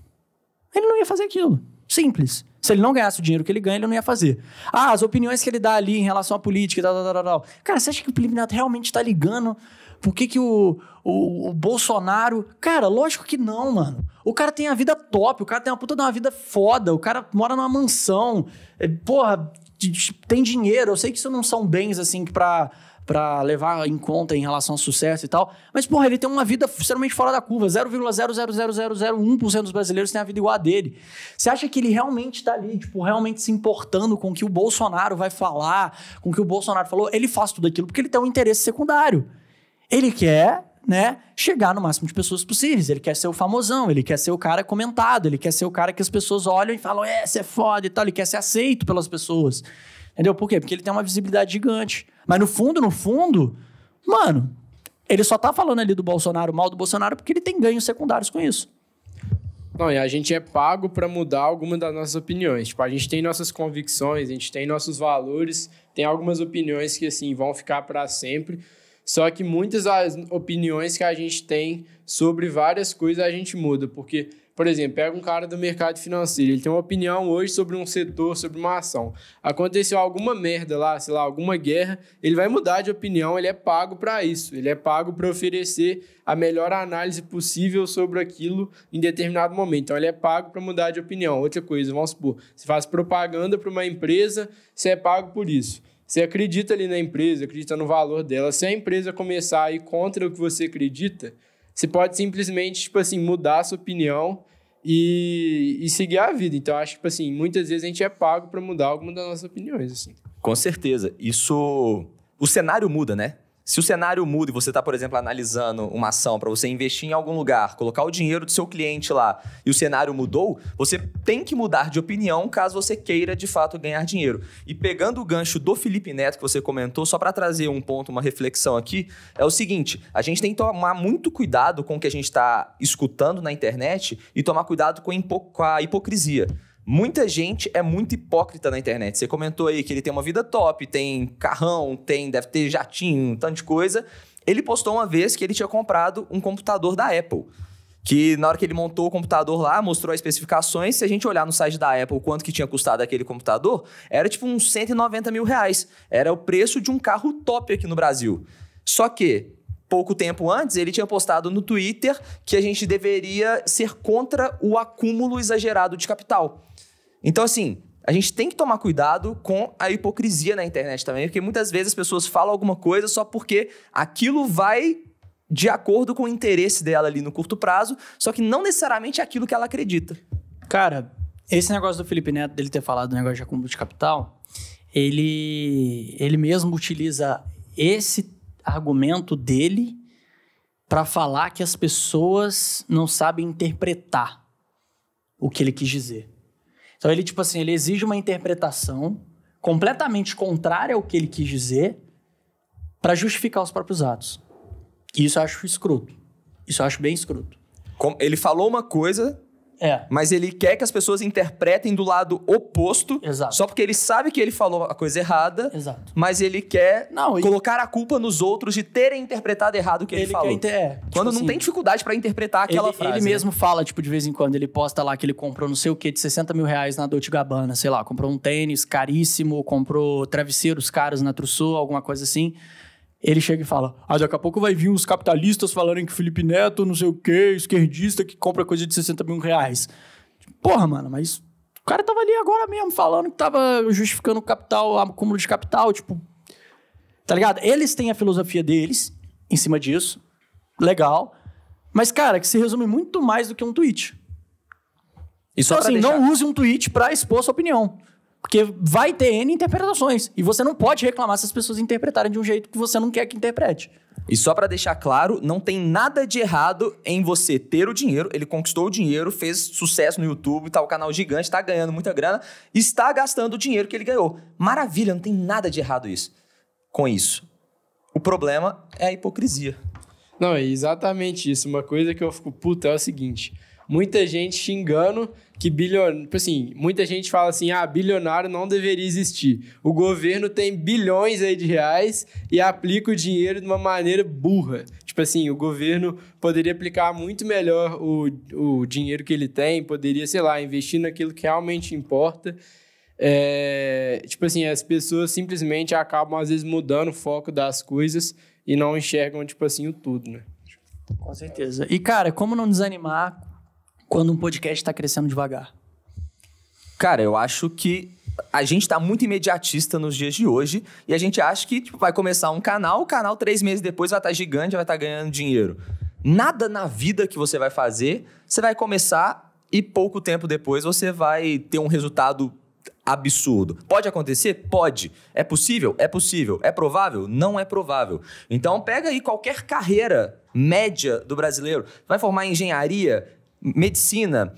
S4: Ele não ia fazer aquilo. Simples. Se ele não ganhasse o dinheiro que ele ganha, ele não ia fazer. Ah, as opiniões que ele dá ali em relação à política e tal, tal, tal, tal. Cara, você acha que o Felipe Neto realmente tá ligando por que, que o, o, o, Bolsonaro. Cara, lógico que não, mano. O cara tem a vida top, o cara tem uma puta de uma vida foda, o cara mora numa mansão, é, porra, tem dinheiro. Eu sei que isso não são bens, assim, pra, pra levar em conta em relação ao sucesso e tal. Mas, porra, ele tem uma vida extremamente fora da curva. 0,00001% dos brasileiros tem a vida igual a dele. Você acha que ele realmente tá ali, tipo, realmente se importando com o que o Bolsonaro vai falar, com o que o Bolsonaro falou? Ele faz tudo aquilo porque ele tem um interesse secundário. Ele quer, né, chegar no máximo de pessoas possíveis. Ele quer ser o famosão, ele quer ser o cara comentado, ele quer ser o cara que as pessoas olham e falam, é, você é foda e tal. Ele quer ser aceito pelas pessoas. Entendeu? Por quê? Porque ele tem uma visibilidade gigante. Mas no fundo, no fundo, mano, ele só tá falando ali do Bolsonaro, mal do Bolsonaro, porque ele tem ganhos secundários com isso.
S2: Não, e a gente é pago para mudar alguma das nossas opiniões. Tipo, a gente tem nossas convicções, a gente tem nossos valores, tem algumas opiniões que assim vão ficar para sempre, só que muitas das opiniões que a gente tem sobre várias coisas a gente muda, porque por exemplo, pega um cara do mercado financeiro, ele tem uma opinião hoje sobre um setor, sobre uma ação. Aconteceu alguma merda lá, sei lá, alguma guerra, ele vai mudar de opinião, ele é pago para isso, ele é pago para oferecer a melhor análise possível sobre aquilo em determinado momento. Então, ele é pago para mudar de opinião. Outra coisa, vamos supor, você faz propaganda para uma empresa, você é pago por isso. Você acredita ali na empresa, acredita no valor dela. Se a empresa começar a ir contra o que você acredita, você pode simplesmente, tipo assim, mudar a sua opinião e, e seguir a vida. Então, acho que, tipo assim, muitas vezes a gente é pago para mudar alguma das nossas opiniões, assim. Com certeza. Isso... O cenário muda, né? Se o cenário
S1: muda e você está, por exemplo, analisando uma ação para você investir em algum lugar, colocar o dinheiro do seu cliente lá e o cenário mudou, você tem que mudar de opinião caso você queira de fato ganhar dinheiro. E pegando o gancho do Felipe Neto que você comentou, só para trazer um ponto, uma reflexão aqui, é o seguinte: a gente tem que tomar muito cuidado com o que a gente está escutando na internet e tomar cuidado com a hipocrisia. Muita gente é muito hipócrita na internet. Você comentou aí que ele tem uma vida top, tem carrão, tem, deve ter jatinho, um tanto de coisa. Ele postou uma vez que ele tinha comprado um computador da Apple. Que na hora que ele montou o computador lá, mostrou as especificações. Se a gente olhar no site da Apple quanto que tinha custado aquele computador, era tipo uns 190 mil reais. Era o preço de um carro top aqui no Brasil. Só que pouco tempo antes, ele tinha postado no Twitter que a gente deveria ser contra o acúmulo exagerado de capital. Então, assim, a gente tem que tomar cuidado com a hipocrisia na internet também, porque muitas vezes as pessoas falam alguma coisa só porque aquilo vai de acordo com o interesse dela ali no curto prazo, só que não necessariamente é aquilo
S4: que ela acredita. Cara, esse negócio do Felipe Neto, dele ter falado do negócio de acúmulo de capital, ele, ele mesmo utiliza esse argumento dele para falar que as pessoas não sabem interpretar o que ele quis dizer. Então ele, tipo assim, ele exige uma interpretação completamente contrária ao que ele quis dizer para justificar os próprios atos. E isso eu acho escroto. Isso eu acho bem escroto. ele falou uma coisa
S1: é. Mas ele quer que as pessoas interpretem do lado oposto. Exato. Só porque ele sabe que ele falou a coisa errada. Exato. Mas ele quer não, colocar a culpa nos outros de terem interpretado errado o que ele, ele falou. Inter... É, tipo quando assim, não tem dificuldade para interpretar aquela ele, frase. Ele né? mesmo
S4: fala, tipo, de vez em quando, ele posta lá que ele comprou não sei o que de 60 mil reais na Dolce Gabbana, sei lá, comprou um tênis caríssimo, comprou travesseiros caros na Trussou, alguma coisa assim. Ele chega e fala: Ah, daqui a pouco vai vir uns capitalistas falando que Felipe Neto, não sei o quê, esquerdista que compra coisa de 60 mil reais. Porra, mano, mas o cara tava ali agora mesmo falando que tava justificando o capital, o acúmulo de capital, tipo. Tá ligado? Eles têm a filosofia deles em cima disso. Legal. Mas, cara, que se resume muito mais do que um tweet. E só então, assim, deixar... não use um tweet para expor sua opinião. Porque vai ter N interpretações. E você não pode reclamar se as pessoas interpretarem de um jeito que você não quer que interprete. E
S1: só para deixar claro, não tem nada de errado em você ter o dinheiro. Ele conquistou o dinheiro, fez sucesso no YouTube, tá o canal gigante, tá ganhando muita grana, está gastando o dinheiro que ele ganhou. Maravilha, não tem nada de errado isso. Com isso. O problema é a
S2: hipocrisia. Não, é exatamente isso. Uma coisa que eu fico puto é o seguinte: muita gente xingando que bilionário, tipo assim, muita gente fala assim, ah, bilionário não deveria existir. O governo tem bilhões aí de reais e aplica o dinheiro de uma maneira burra. Tipo assim, o governo poderia aplicar muito melhor o, o dinheiro que ele tem, poderia, sei lá, investir naquilo que realmente importa. É, tipo assim, as pessoas simplesmente acabam, às vezes, mudando o foco das coisas e não enxergam, tipo assim, o tudo, né? Com certeza. E, cara, como não desanimar
S4: quando um podcast está crescendo devagar?
S1: Cara, eu acho que a gente está muito imediatista nos dias de hoje e a gente acha que tipo, vai começar um canal, o canal três meses depois vai estar tá gigante, vai estar tá ganhando dinheiro. Nada na vida que você vai fazer, você vai começar e pouco tempo depois você vai ter um resultado absurdo. Pode acontecer? Pode. É possível? É possível. É provável? Não é provável. Então pega aí qualquer carreira média do brasileiro. Vai formar engenharia, medicina,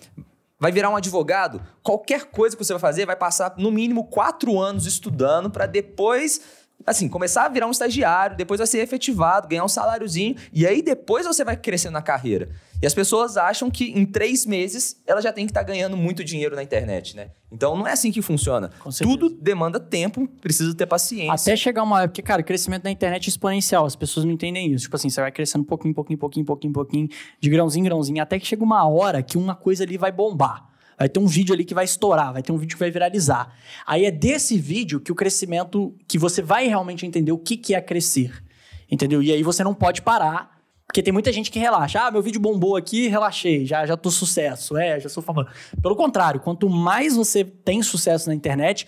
S1: vai virar um advogado, qualquer coisa que você vai fazer vai passar no mínimo quatro anos estudando para depois assim, começar a virar um estagiário, depois vai ser efetivado, ganhar um saláriozinho, e aí depois você vai crescendo na carreira. E as pessoas acham que em três meses ela já tem que estar tá ganhando muito dinheiro na internet, né? Então não é assim que funciona. Tudo demanda tempo, precisa ter paciência. Até
S4: chegar uma época, cara, o crescimento na internet é exponencial, as pessoas não entendem isso. Tipo assim, você vai crescendo pouquinho, pouquinho, pouquinho, pouquinho, pouquinho, de grãozinho em grãozinho, até que chega uma hora que uma coisa ali vai bombar. Vai ter um vídeo ali que vai estourar, vai ter um vídeo que vai viralizar. Aí é desse vídeo que o crescimento, que você vai realmente entender o que, que é crescer. Entendeu? E aí você não pode parar porque tem muita gente que relaxa. Ah, meu vídeo bombou aqui, relaxei, já, já tô sucesso, é, já sou famoso. Pelo contrário, quanto mais você tem sucesso na internet,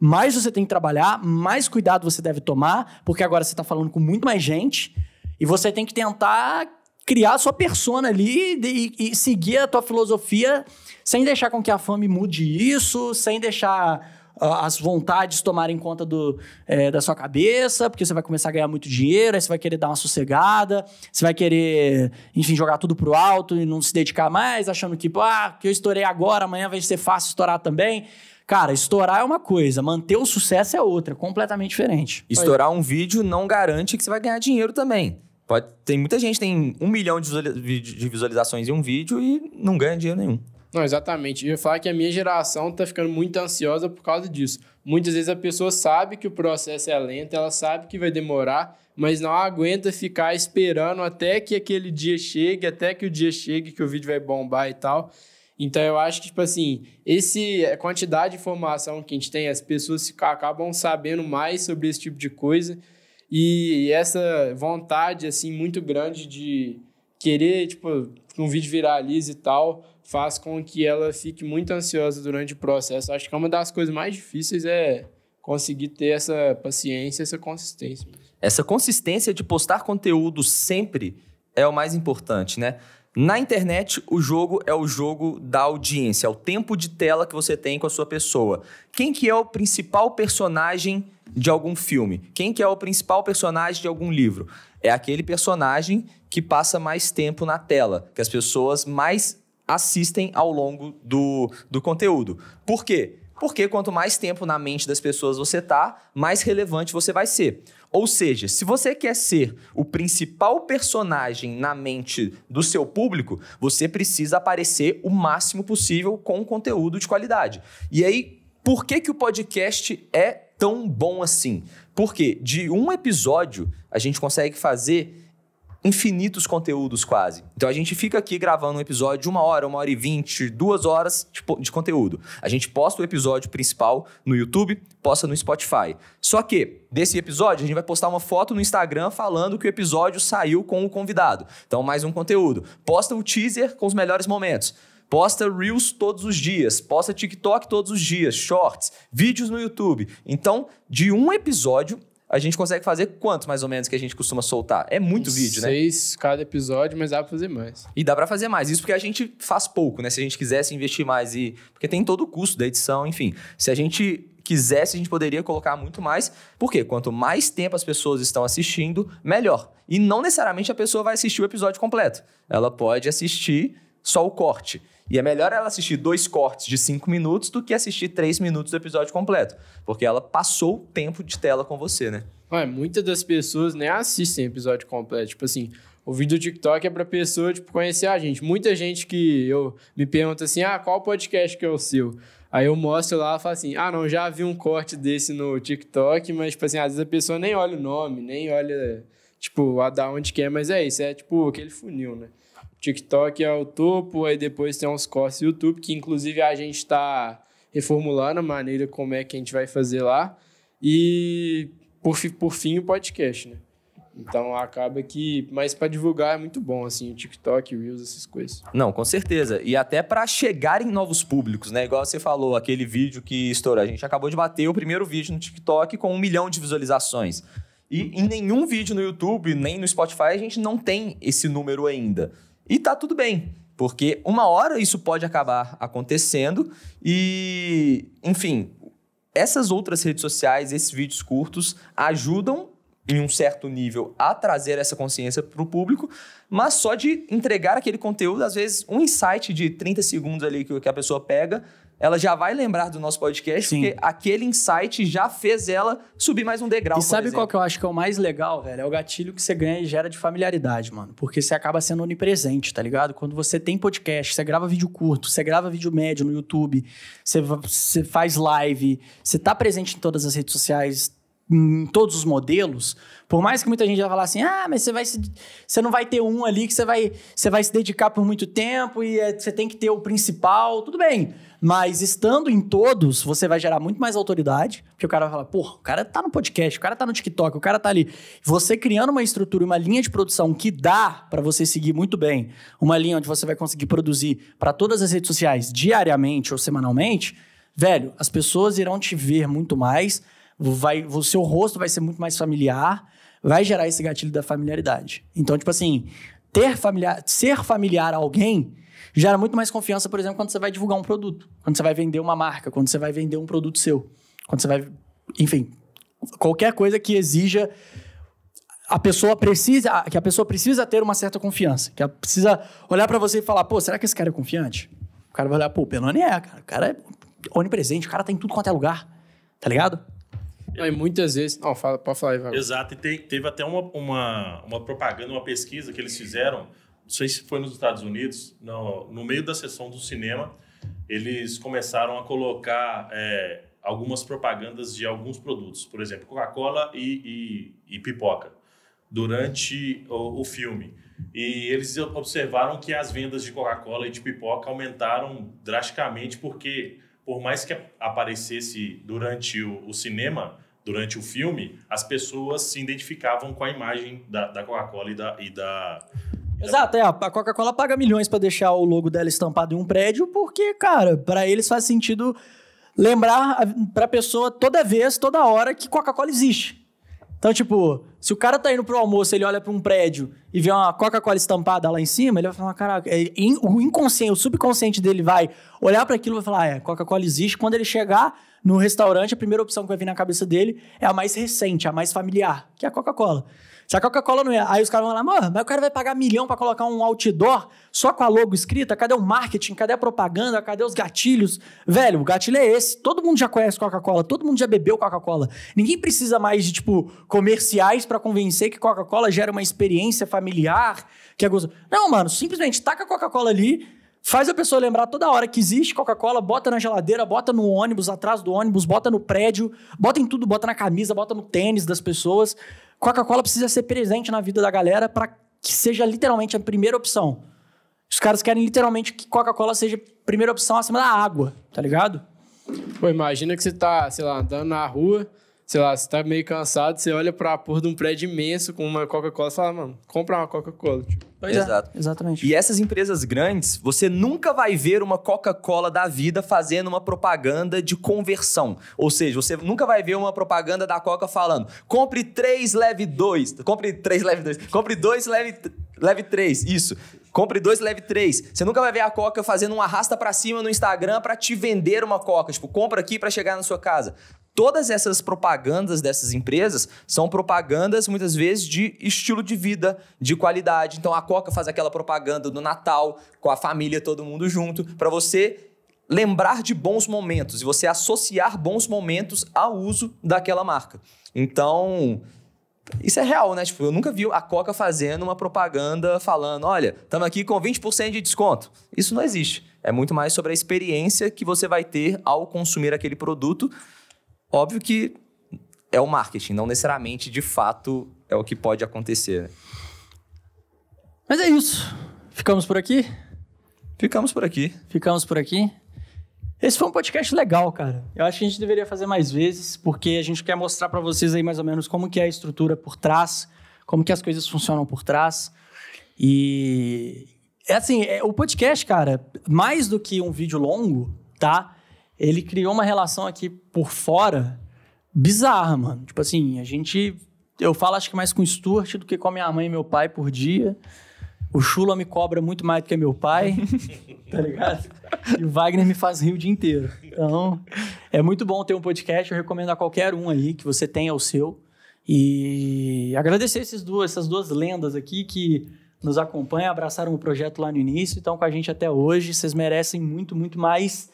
S4: mais você tem que trabalhar, mais cuidado você deve tomar, porque agora você tá falando com muito mais gente e você tem que tentar criar a sua persona ali e, e seguir a tua filosofia sem deixar com que a fome mude isso, sem deixar ah, as vontades tomarem conta do, é, da sua cabeça, porque você vai começar a ganhar muito dinheiro, aí você vai querer dar uma sossegada, você vai querer, enfim, jogar tudo pro alto e não se dedicar mais, achando que, ah, que eu estourei agora, amanhã vai ser fácil estourar também. Cara, estourar é uma coisa, manter o sucesso é outra, completamente diferente. Estourar um vídeo não garante que você vai ganhar dinheiro também.
S1: Pode, tem muita gente tem um milhão de visualizações em um vídeo e
S2: não ganha dinheiro nenhum. Não, exatamente. Eu ia falar que a minha geração está ficando muito ansiosa por causa disso. Muitas vezes a pessoa sabe que o processo é lento, ela sabe que vai demorar, mas não aguenta ficar esperando até que aquele dia chegue, até que o dia chegue que o vídeo vai bombar e tal. Então eu acho que tipo assim, esse a quantidade de informação que a gente tem, as pessoas acabam sabendo mais sobre esse tipo de coisa e essa vontade assim muito grande de querer, tipo, um vídeo viralize e tal, faz com que ela fique muito ansiosa durante o processo. Acho que é uma das coisas mais difíceis é conseguir ter essa paciência, essa consistência.
S1: Essa consistência de postar conteúdo sempre é o mais importante, né? Na internet, o jogo é o jogo da audiência, é o tempo de tela que você tem com a sua pessoa. Quem que é o principal personagem de algum filme? Quem que é o principal personagem de algum livro? É aquele personagem que passa mais tempo na tela, que as pessoas mais assistem ao longo do, do conteúdo. Por quê? Porque quanto mais tempo na mente das pessoas você tá, mais relevante você vai ser. Ou seja, se você quer ser o principal personagem na mente do seu público, você precisa aparecer o máximo possível com conteúdo de qualidade. E aí, por que, que o podcast é tão bom assim? Porque de um episódio a gente consegue fazer infinitos conteúdos quase. Então a gente fica aqui gravando um episódio de uma hora, uma hora e vinte, duas horas de, tipo, de conteúdo. A gente posta o episódio principal no YouTube, posta no Spotify. Só que desse episódio a gente vai postar uma foto no Instagram falando que o episódio saiu com o convidado. Então mais um conteúdo. Posta o teaser com os melhores momentos posta Reels todos os dias, posta TikTok todos os dias, shorts, vídeos no YouTube. Então, de um episódio, a gente consegue fazer quantos mais ou menos que a gente costuma soltar? É muito um vídeo, seis né? Seis cada episódio, mas dá pra fazer mais. E dá para fazer mais. Isso porque a gente faz pouco, né? Se a gente quisesse investir mais e. Porque tem todo o custo da edição, enfim. Se a gente quisesse, a gente poderia colocar muito mais. Porque quanto mais tempo as pessoas estão assistindo, melhor. E não necessariamente a pessoa vai assistir o episódio completo. Ela pode assistir só o corte. E é melhor ela assistir dois cortes de cinco minutos do que assistir três minutos do episódio completo. Porque ela
S2: passou o tempo de tela com você, né? Ué, muitas das pessoas nem né, assistem episódio completo. Tipo assim, o vídeo do TikTok é pra pessoa, tipo, conhecer a gente. Muita gente que eu me pergunta assim, ah, qual podcast que é o seu? Aí eu mostro lá e falo assim, ah, não, já vi um corte desse no TikTok, mas, tipo assim, às vezes a pessoa nem olha o nome, nem olha, tipo, a da onde quer, é, mas é isso, é tipo aquele funil, né? TikTok é o topo, aí depois tem uns cortes YouTube, que inclusive a gente está reformulando a maneira como é que a gente vai fazer lá. E por, por fim o podcast, né? Então acaba que, mas para divulgar é muito bom assim, o TikTok, Reels, essas coisas. Não, com certeza. E até para
S1: chegar em novos públicos, né? Igual você falou, aquele vídeo que estourou, a gente acabou de bater o primeiro vídeo no TikTok com um milhão de visualizações. E em nenhum vídeo no YouTube, nem no Spotify, a gente não tem esse número ainda. E tá tudo bem, porque uma hora isso pode acabar acontecendo e, enfim, essas outras redes sociais, esses vídeos curtos ajudam em um certo nível a trazer essa consciência para o público, mas só de entregar aquele conteúdo, às vezes um insight de 30 segundos ali que a pessoa pega ela já vai lembrar do nosso podcast, Sim. porque aquele insight já fez ela subir mais um degrau. E sabe exemplo. qual que
S4: eu acho que é o mais legal, velho? É o gatilho que você ganha e gera de familiaridade, mano. Porque você acaba sendo onipresente, tá ligado? Quando você tem podcast, você grava vídeo curto, você grava vídeo médio no YouTube, você, você faz live, você tá presente em todas as redes sociais, em todos os modelos, por mais que muita gente já falar assim, ah, mas você vai se, você não vai ter um ali que você vai, você vai se dedicar por muito tempo e é, você tem que ter o principal, tudo bem. Mas estando em todos, você vai gerar muito mais autoridade, porque o cara vai falar, pô, o cara tá no podcast, o cara tá no TikTok, o cara tá ali. Você criando uma estrutura, uma linha de produção que dá para você seguir muito bem, uma linha onde você vai conseguir produzir para todas as redes sociais diariamente ou semanalmente, velho, as pessoas irão te ver muito mais, vai, o seu rosto vai ser muito mais familiar, vai gerar esse gatilho da familiaridade. Então, tipo assim, ter familiar, ser familiar a alguém gera muito mais confiança, por exemplo, quando você vai divulgar um produto, quando você vai vender uma marca, quando você vai vender um produto seu, quando você vai, enfim, qualquer coisa que exija a pessoa precisa, que a pessoa precisa ter uma certa confiança, que ela precisa olhar para você e falar, pô, será que esse cara é confiante? O cara vai olhar, pô, o Pelone é, cara, o cara é onipresente, o cara tá em tudo quanto é lugar, tá ligado?
S3: Não, e muitas vezes. Não, fala, pode falar aí, vai. Exato, e teve até uma, uma, uma propaganda, uma pesquisa que eles fizeram, não sei se foi nos Estados Unidos, no, no meio da sessão do cinema, eles começaram a colocar é, algumas propagandas de alguns produtos, por exemplo, Coca-Cola e, e, e, pipoca, durante o, o filme. E eles observaram que as vendas de Coca-Cola e de pipoca aumentaram drasticamente, porque por mais que aparecesse durante o, o, cinema, durante o filme, as pessoas se identificavam com a imagem da, da Coca-Cola e da, e da Exato,
S4: é. A Coca-Cola paga milhões para deixar o logo dela estampado em um prédio, porque, cara, para eles faz sentido lembrar para a pessoa toda vez, toda hora que Coca-Cola existe. Então, tipo, se o cara tá indo pro almoço, ele olha para um prédio e vê uma Coca-Cola estampada lá em cima, ele vai falar, caraca, é o inconsciente, o subconsciente dele vai olhar para aquilo e vai falar, ah, é, Coca-Cola existe. Quando ele chegar no restaurante, a primeira opção que vai vir na cabeça dele é a mais recente, a mais familiar, que é a Coca-Cola. Se a Coca-Cola não ia. Aí os caras vão lá, mano, mas o cara vai pagar milhão para colocar um outdoor só com a logo escrita? Cadê o marketing? Cadê a propaganda? Cadê os gatilhos? Velho, o gatilho é esse. Todo mundo já conhece Coca-Cola, todo mundo já bebeu Coca-Cola. Ninguém precisa mais de, tipo, comerciais para convencer que Coca-Cola gera uma experiência familiar, que é gostoso. Não, mano, simplesmente taca a Coca-Cola ali. Faz a pessoa lembrar toda hora que existe Coca-Cola, bota na geladeira, bota no ônibus, atrás do ônibus, bota no prédio, bota em tudo, bota na camisa, bota no tênis das pessoas. Coca-Cola precisa ser presente na vida da galera para que seja literalmente a primeira opção. Os caras querem literalmente que Coca-Cola seja a primeira
S2: opção acima da água, tá ligado? Pô, imagina que você tá, sei lá, andando na rua, sei lá, você tá meio cansado, você olha pra porra de um prédio imenso com uma Coca-Cola e fala, mano, compra uma Coca-Cola. Tipo.
S1: Pois é. Exato. É. Exatamente. E essas empresas grandes, você nunca vai ver uma Coca-Cola da vida fazendo uma propaganda de conversão. Ou seja, você nunca vai ver uma propaganda da Coca falando, compre três, leve dois. Compre três, leve dois. Compre dois, leve, leve três. Isso. Compre dois, leve três. Você nunca vai ver a Coca fazendo um arrasta para cima no Instagram para te vender uma Coca. Tipo, compra aqui para chegar na sua casa. Todas essas propagandas dessas empresas são propagandas, muitas vezes, de estilo de vida, de qualidade. Então, a Coca faz aquela propaganda do Natal, com a família, todo mundo junto, para você lembrar de bons momentos e você associar bons momentos ao uso daquela marca. Então, isso é real, né? Tipo, eu nunca vi a Coca fazendo uma propaganda falando: olha, estamos aqui com 20% de desconto. Isso não existe. É muito mais sobre a experiência que você vai ter ao consumir aquele produto Óbvio que é o marketing, não necessariamente de fato é o que pode acontecer. Né?
S4: Mas é isso. Ficamos por aqui? Ficamos por aqui. Ficamos por aqui. Esse foi um podcast legal, cara. Eu acho que a gente deveria fazer mais vezes, porque a gente quer mostrar para vocês aí mais ou menos como que é a estrutura por trás, como que as coisas funcionam por trás. E é assim, é, o podcast, cara, mais do que um vídeo longo, tá? ele criou uma relação aqui por fora bizarra, mano. Tipo assim, a gente. Eu falo acho que mais com o Stuart do que com a minha mãe e meu pai por dia. O Chula me cobra muito mais do que meu pai, tá ligado? E o Wagner me faz rir o dia inteiro. Então, é muito bom ter um podcast. Eu recomendo a qualquer um aí que você tenha o seu. E agradecer esses duas, essas duas lendas aqui que nos acompanham, abraçaram o projeto lá no início, estão com a gente até hoje. Vocês merecem muito, muito mais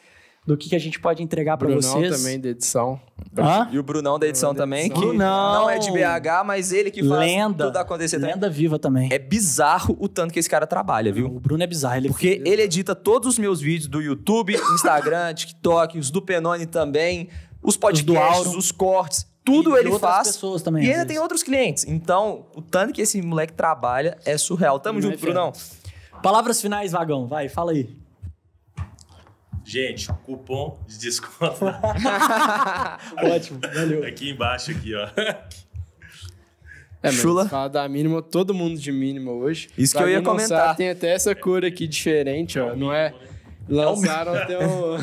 S4: do que, que a gente pode entregar para vocês. também da edição.
S1: Hã? E o Brunão da edição Brunão também, da edição. que Brunão. não é de BH, mas ele que faz Lenda. tudo acontecer também. Lenda viva também. É bizarro o tanto que esse cara trabalha, viu? O Bruno é bizarro. Ele é Porque é... ele edita todos os meus vídeos do YouTube, Instagram, TikTok, os do Penone também, os podcasts, os, os cortes tudo e ele faz. Pessoas também, e ainda tem outros clientes. Então, o tanto que esse moleque trabalha é surreal. Tamo junto, é Brunão.
S4: Palavras finais, Vagão. Vai, fala aí.
S3: Gente, cupom de desconto.
S4: Ótimo,
S3: valeu. Aqui embaixo, aqui, ó. É, Chula.
S2: Fala da mínima, todo mundo de mínima hoje. Isso pra que eu ia comentar. tem até essa cor aqui diferente, ó. não
S3: é? Lançaram
S2: é até o.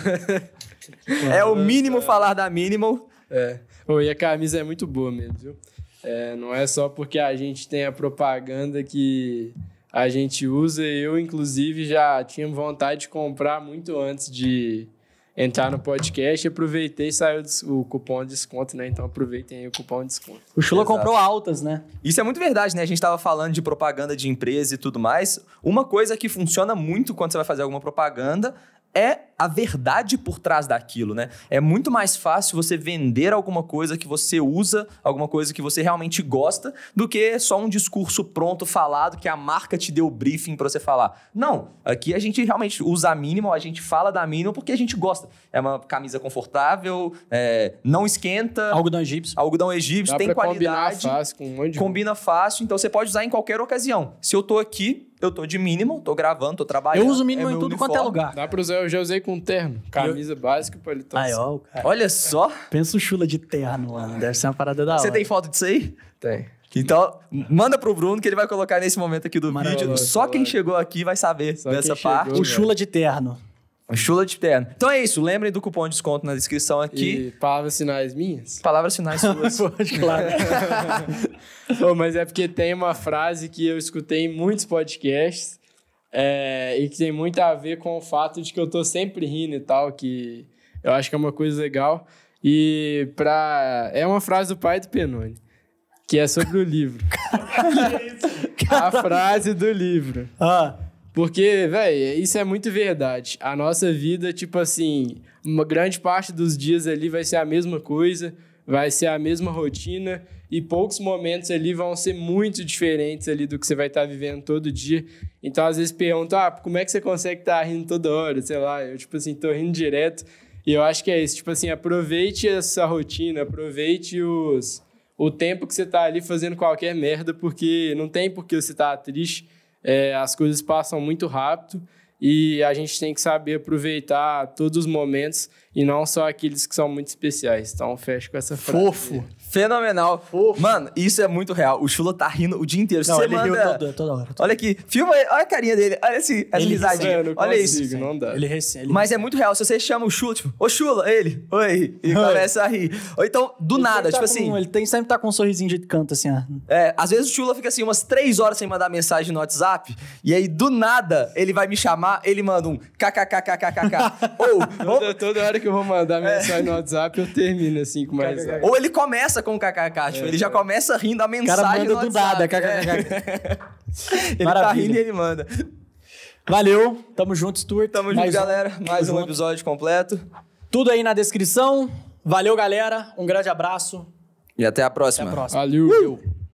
S2: é o mínimo falar da mínima. É. Oh, e a camisa é muito boa mesmo, viu? É, não é só porque a gente tem a propaganda que a gente usa. Eu, inclusive, já tinha vontade de comprar muito antes de entrar no podcast. Aproveitei e saiu o cupom de desconto, né? Então aproveitem aí o cupom de desconto. O Chula Exato. comprou altas, né? Isso é muito verdade, né? A gente estava falando de propaganda de
S1: empresa e tudo mais. Uma coisa que funciona muito quando você vai fazer alguma propaganda é a verdade por trás daquilo, né? É muito mais fácil você vender alguma coisa que você usa, alguma coisa que você realmente gosta, do que só um discurso pronto falado que a marca te deu o briefing para você falar. Não, aqui a gente realmente usa a mínima, a gente fala da mínima porque a gente gosta. É uma camisa confortável, é, não esquenta. Algodão egípcio. Algodão egípcio, Dá tem qualidade. Combina fácil, com um monte de... Combina fácil, então você pode usar em qualquer ocasião. Se eu tô aqui, eu tô de mínimo, tô gravando, tô trabalhando. Eu uso mínimo é em tudo uniforme. quanto é lugar.
S2: Dá pra usar, eu já usei com terno. Camisa eu... básica, paletó. Aí, ó, cara. Olha só. Pensa o chula de terno, mano. Deve ser uma parada da hora. Você tem foto disso aí? Tem.
S1: Então, manda pro Bruno que ele vai colocar nesse momento
S4: aqui do Maravilha. vídeo. Só
S1: quem chegou aqui vai saber Só dessa parte. Chegou, o chula
S4: de terno.
S1: Chula
S2: de terno. Então é isso. Lembrem do cupom de desconto na descrição aqui. E palavras sinais minhas? Palavras sinais suas.
S3: Pode, claro.
S2: oh, mas é porque tem uma frase que eu escutei em muitos podcasts é, e que tem muito a ver com o fato de que eu tô sempre rindo e tal, que eu acho que é uma coisa legal. E pra... é uma frase do pai do Penone, que é sobre o livro. a frase do livro. Ah. Porque, velho, isso é muito verdade. A nossa vida, tipo assim, uma grande parte dos dias ali vai ser a mesma coisa, vai ser a mesma rotina e poucos momentos ali vão ser muito diferentes ali do que você vai estar tá vivendo todo dia. Então, às vezes pergunta ah, como é que você consegue estar tá rindo toda hora? Sei lá, eu, tipo assim, tô rindo direto. E eu acho que é isso, tipo assim, aproveite essa rotina, aproveite os, o tempo que você tá ali fazendo qualquer merda, porque não tem por que você tá triste é, as coisas passam muito rápido e a gente tem que saber aproveitar todos os momentos e não só aqueles que são muito especiais. Então, fecho com essa frase. Fofo, Fenomenal. Mano, isso é muito real. O Chulo tá rindo o dia inteiro. Não, Você ele manda... riu
S4: toda, toda hora.
S1: Toda. Olha aqui. Filma Olha a carinha dele. Olha esse, essa ele risadinha. Olha consigo, isso. Não
S2: dá. Ele recebe.
S1: Mas é muito real. Se você chama o Chulo, tipo, ô Chulo, ele. Oi. E começa a rir. Ou então, do ele nada, tá tipo tá assim... ele
S4: tem, sempre tá com um sorrisinho de canto, assim, ó.
S1: É, às vezes o Chulo fica assim umas três horas sem mandar mensagem no WhatsApp. E aí, do nada, ele vai me chamar, ele manda um kkkkkkk.
S2: ou... Toda, toda hora que eu vou mandar mensagem é. no WhatsApp, eu termino assim com mais... ou
S1: ele começa com kkk, é, ele já é. começa rindo a mensagem. O cara manda do nada, kkkk.
S2: É.
S4: ele tá Maravilha. tá rindo e ele manda. Valeu, tamo junto, Stuart. Tamo junto, mais galera. mais um junto. episódio completo. Tudo aí na descrição. Valeu, galera. Um grande abraço.
S1: E até a próxima. Até a próxima. Valeu. Valeu.